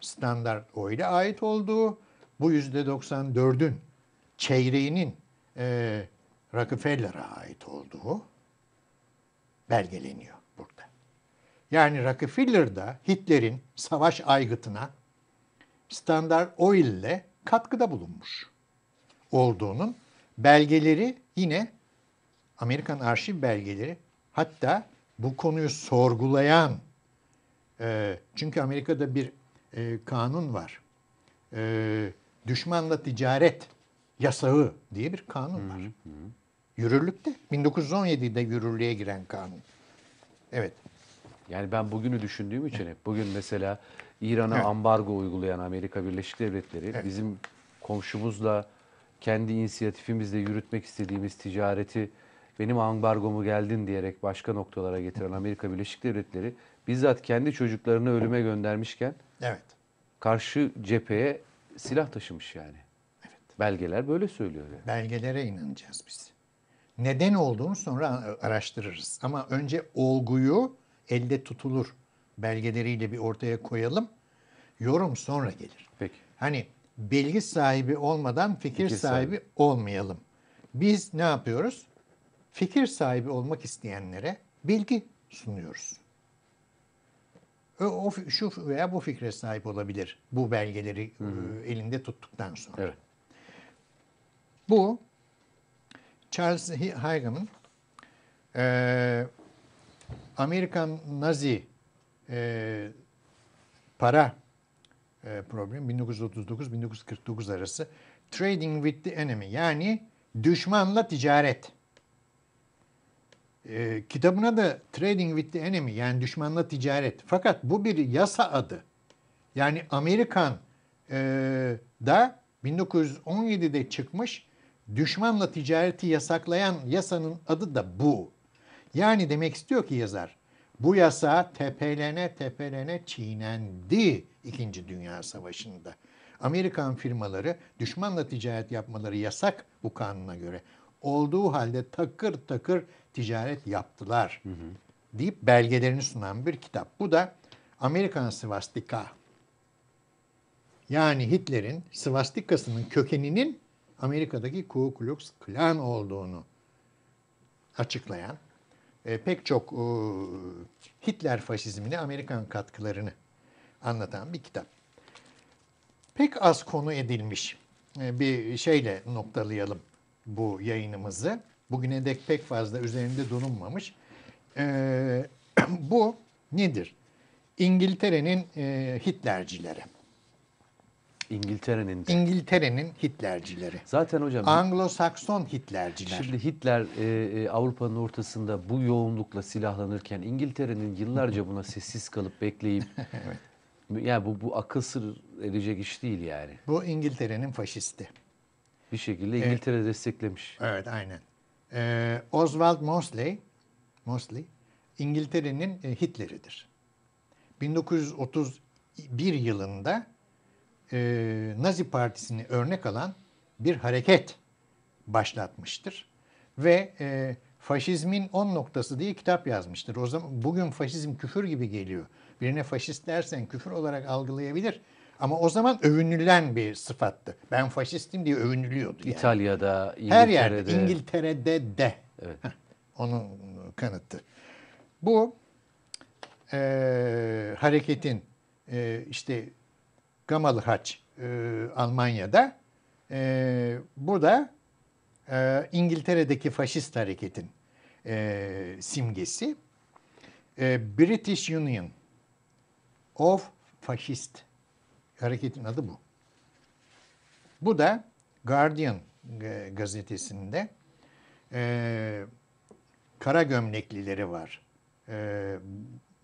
Standard oil'e ait olduğu, bu %94'ün çeyreğinin e, Rockefeller'a ait olduğu belgeleniyor burada. Yani Rockefeller'da Hitler'in savaş aygıtına Standard Oil ile katkıda bulunmuş olduğunun belgeleri yine Amerikan arşiv belgeleri hatta bu konuyu sorgulayan e, çünkü Amerika'da bir e, kanun var. E, düşmanla ticaret yasağı diye bir kanun var. Hı hı. Yürürlükte. 1917'de yürürlüğe giren kanun. Evet. Yani ben bugünü düşündüğüm için hep bugün mesela İran'a evet. ambargo uygulayan Amerika Birleşik Devletleri evet. bizim komşumuzla kendi inisiyatifimizle yürütmek istediğimiz ticareti benim ambargomu geldin diyerek başka noktalara getiren Amerika Birleşik Devletleri bizzat kendi çocuklarını ölüme göndermişken evet. karşı cepheye silah taşımış yani. Evet. Belgeler böyle söylüyor. Yani. Belgelere inanacağız biz. Neden olduğunu sonra araştırırız. Ama önce olguyu elde tutulur belgeleriyle bir ortaya koyalım. Yorum sonra gelir. Peki. Hani bilgi sahibi olmadan fikir, fikir sahibi. sahibi olmayalım. Biz ne yapıyoruz? fikir sahibi olmak isteyenlere bilgi sunuyoruz. O, o şu veya bu fikre sahip olabilir bu belgeleri hı e, elinde tuttuktan sonra. Evet. Bu Charles Haigham'ın e, Amerikan Nazi e, para e, problemi 1939-1949 arası Trading with the Enemy yani düşmanla ticaret. E, kitabına da Trading with the Enemy yani düşmanla ticaret. Fakat bu bir yasa adı. Yani Amerikan e, da 1917'de çıkmış düşmanla ticareti yasaklayan yasanın adı da bu. Yani demek istiyor ki yazar bu yasa tepelene tepelene çiğnendi İkinci Dünya Savaşı'nda. Amerikan firmaları düşmanla ticaret yapmaları yasak bu kanuna göre. Olduğu halde takır takır ticaret yaptılar hı hı. deyip belgelerini sunan bir kitap. Bu da Amerikan Svastika. Yani Hitler'in Svastikasının kökeninin Amerika'daki Ku Klux Klan olduğunu açıklayan e, pek çok e, Hitler faşizmine Amerikan katkılarını anlatan bir kitap. Pek az konu edilmiş e, bir şeyle noktalayalım bu yayınımızı. Bugüne dek pek fazla üzerinde durulmamış. E, [clears throat] bu nedir? İngiltere'nin e, Hitlercileri. İngiltere'nin İngiltere'nin Hitlercileri. Zaten hocam. Anglo-Sakson Hitlerciler. Şimdi Hitler e, e, Avrupa'nın ortasında bu yoğunlukla silahlanırken İngiltere'nin yıllarca buna sessiz kalıp bekleyip [laughs] evet. yani bu bu akıl sır edecek iş değil yani. Bu İngiltere'nin faşisti. Bir şekilde e, İngiltere evet. desteklemiş. Evet aynen. Ee, Oswald Mosley, Mosley İngiltere'nin e, Hitler'idir. 1931 yılında e, Nazi Partisi'ni örnek alan bir hareket başlatmıştır. Ve e, faşizmin 10 noktası diye kitap yazmıştır. O zaman bugün faşizm küfür gibi geliyor. Birine faşist dersen küfür olarak algılayabilir. Ama o zaman övünülen bir sıfattı. Ben faşistim diye övünülüyordu. Yani. İtalya'da, İngiltere'de. Her yerde, İngiltere'de de. Evet. Heh, onun kanıtı. Bu e, hareketin e, işte Gamalı Haç e, Almanya'da, e, bu da e, İngiltere'deki faşist hareketin e, simgesi. E, British Union of Fascist Hareketin adı bu. Bu da Guardian e, gazetesinde e, kara gömleklileri var. E,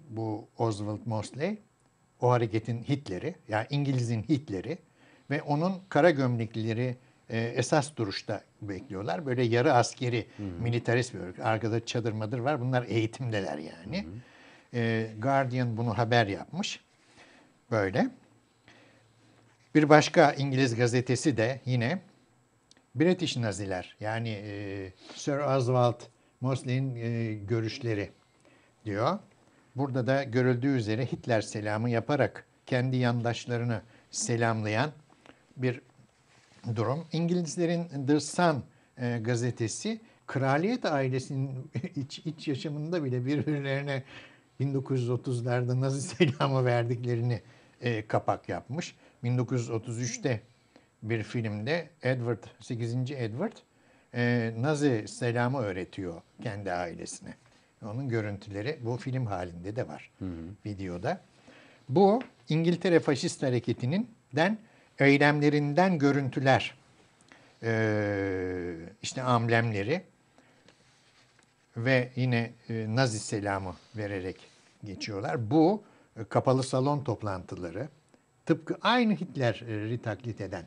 bu Oswald Mosley, o hareketin Hitler'i, yani İngiliz'in Hitler'i ve onun kara gömleklileri e, esas duruşta bekliyorlar. Böyle yarı askeri, hı hmm. militarist bir örgüt. Arkada çadır madır var. Bunlar eğitimdeler yani. Hı hmm. E, Guardian bunu haber yapmış. Böyle. Bir başka İngiliz gazetesi de yine British Naziler yani e, Sir Oswald Mosley'in e, görüşleri diyor. Burada da görüldüğü üzere Hitler selamı yaparak kendi yandaşlarını selamlayan bir durum. İngilizlerin The Sun e, gazetesi kraliyet ailesinin [laughs] iç, iç yaşamında bile birbirlerine 1930'larda Nazi [laughs] selamı verdiklerini e, kapak yapmış. 1933'te bir filmde Edward, 8. Edward e, Nazi selamı öğretiyor kendi ailesine. Onun görüntüleri bu film halinde de var hı hı. videoda. Bu İngiltere Faşist Hareketi'nin den eylemlerinden görüntüler, e, işte amblemleri ve yine e, Nazi selamı vererek geçiyorlar. Bu e, kapalı salon toplantıları, Tıpkı aynı Hitler'i e, taklit eden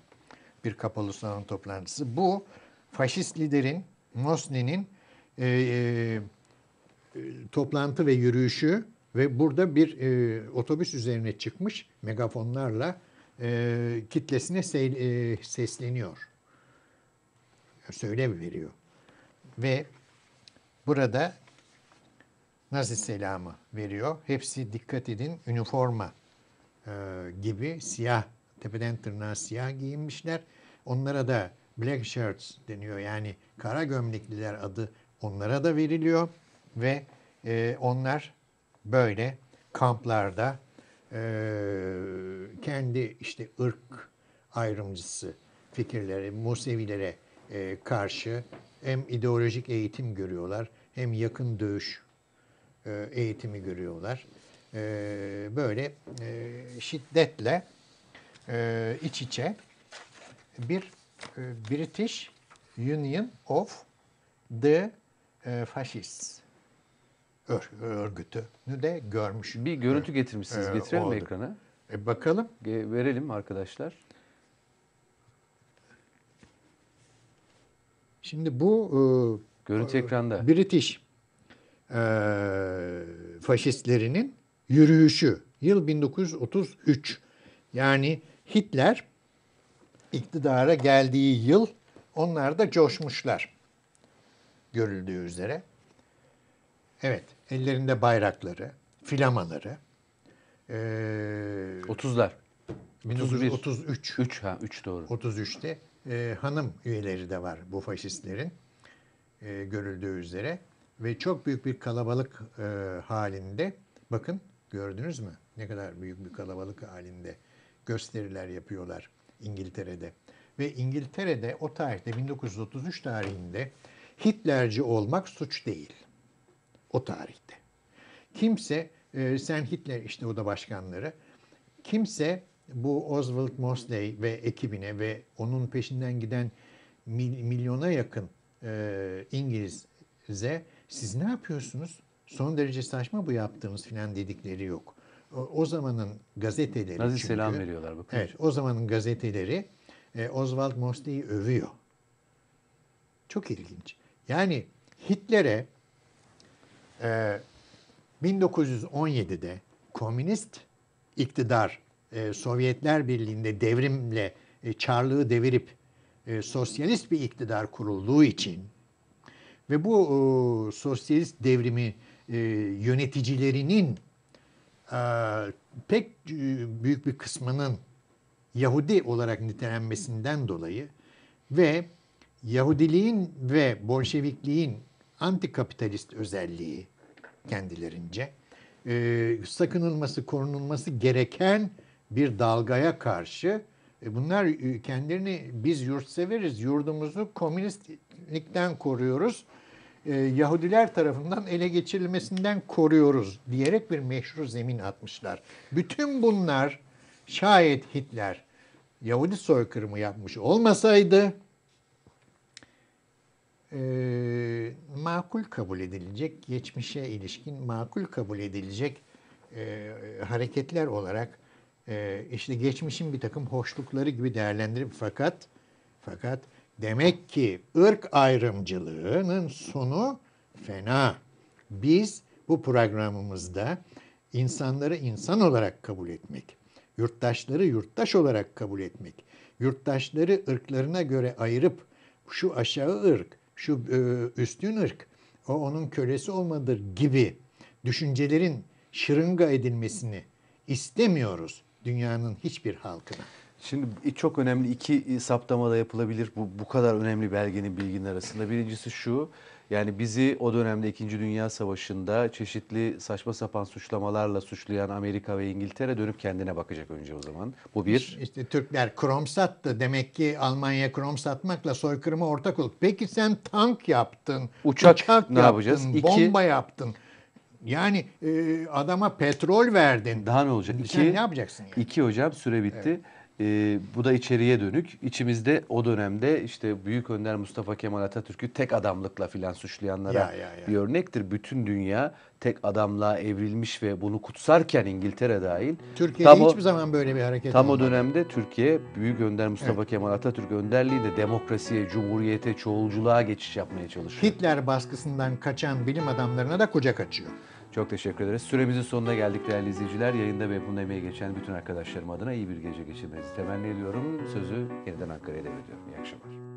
bir kapalı salon toplantısı. Bu faşist liderin Mosni'nin e, e, toplantı ve yürüyüşü ve burada bir e, otobüs üzerine çıkmış megafonlarla e, kitlesine se, e, sesleniyor. Söyle veriyor. Ve burada Nazi selamı veriyor. Hepsi dikkat edin üniforma e, gibi siyah, tepeden tırnağa siyah giyinmişler. Onlara da black shirts deniyor. Yani kara gömlekliler adı onlara da veriliyor ve e, onlar böyle kamplarda e, kendi işte ırk ayrımcısı fikirleri, Musevilere e, karşı hem ideolojik eğitim görüyorlar hem yakın dövüş e, eğitimi görüyorlar e, böyle e, şiddetle e, iç içe bir e, British Union of the e, Fascists ör, örgütünü de görmüş. Bir görüntü e, getirmişsiniz. Getirelim oldu. ekrana. E, bakalım. E, verelim arkadaşlar. Şimdi bu e, görüntü ekranda British e, faşistlerinin yürüyüşü yıl 1933. Yani Hitler iktidara geldiği yıl onlar da coşmuşlar görüldüğü üzere. Evet, ellerinde bayrakları, filamaları. Ee, 30'lar. 33. 3 ha 3 doğru. 33'te e, hanım üyeleri de var bu faşistlerin e, görüldüğü üzere ve çok büyük bir kalabalık e, halinde bakın Gördünüz mü? Ne kadar büyük bir kalabalık halinde gösteriler yapıyorlar İngiltere'de. Ve İngiltere'de o tarihte 1933 tarihinde Hitlerci olmak suç değil. O tarihte. Kimse e, sen Hitler işte o da başkanları kimse bu Oswald Mosley ve ekibine ve onun peşinden giden milyona yakın e, İngiliz'e siz ne yapıyorsunuz? Son derece saçma bu yaptığımız filan dedikleri yok. O, o zamanın gazeteleri Nazi çünkü, selam veriyorlar bakın. Evet, o zamanın gazeteleri e, Oswald Mosley'i övüyor. Çok ilginç. Yani Hitler'e e, 1917'de komünist iktidar e, Sovyetler Birliği'nde devrimle e, çarlığı devirip e, sosyalist bir iktidar kurulduğu için ve bu e, sosyalist devrimi e, yöneticilerinin e, pek e, büyük bir kısmının Yahudi olarak nitelenmesinden dolayı ve Yahudiliğin ve Bolşevikliğin antikapitalist özelliği kendilerince e, sakınılması, korunulması gereken bir dalgaya karşı e, bunlar e, kendilerini biz yurtseveriz, yurdumuzu komünistlikten koruyoruz e, Yahudiler tarafından ele geçirilmesinden koruyoruz diyerek bir meşru zemin atmışlar. Bütün bunlar şayet Hitler Yahudi soykırımı yapmış olmasaydı e, makul kabul edilecek, geçmişe ilişkin makul kabul edilecek e, hareketler olarak e, işte geçmişin bir takım hoşlukları gibi değerlendirip fakat fakat Demek ki ırk ayrımcılığının sonu fena. Biz bu programımızda insanları insan olarak kabul etmek, yurttaşları yurttaş olarak kabul etmek, yurttaşları ırklarına göre ayırıp şu aşağı ırk, şu e, üstün ırk, o onun kölesi olmadır gibi düşüncelerin şırınga edilmesini istemiyoruz dünyanın hiçbir halkına. Şimdi çok önemli iki saptamada yapılabilir bu, bu kadar önemli belgenin bilginin arasında. Birincisi şu, yani bizi o dönemde 2. Dünya Savaşı'nda çeşitli saçma sapan suçlamalarla suçlayan Amerika ve İngiltere dönüp kendine bakacak önce o zaman. Bu bir. İşte Türkler krom sattı. Demek ki Almanya krom satmakla soykırıma ortak olduk. Peki sen tank yaptın, uçak, uçak ne yaptın, yapacağız? İki, bomba yaptın. Yani e, adama petrol verdin. Daha ne olacak? İki, ne yapacaksın? Yani? İki hocam süre bitti. Evet. E, bu da içeriye dönük. İçimizde o dönemde işte Büyük Önder Mustafa Kemal Atatürk'ü tek adamlıkla filan suçlayanlara ya, ya, ya. bir örnektir. Bütün dünya tek adamla evrilmiş ve bunu kutsarken İngiltere dahil. Türkiye'de hiçbir o, zaman böyle bir hareket Tam olmadı. o dönemde Türkiye Büyük Önder Mustafa evet. Kemal Atatürk önderliğiyle demokrasiye, cumhuriyete, çoğulculuğa geçiş yapmaya çalışıyor. Hitler baskısından kaçan bilim adamlarına da kucak açıyor. Çok teşekkür ederiz. Süremizin sonuna geldik değerli izleyiciler. Yayında ve bunun emeği geçen bütün arkadaşlarım adına iyi bir gece geçirmenizi temenni ediyorum. Sözü yeniden Ankara'ya devrediyorum. İyi akşamlar.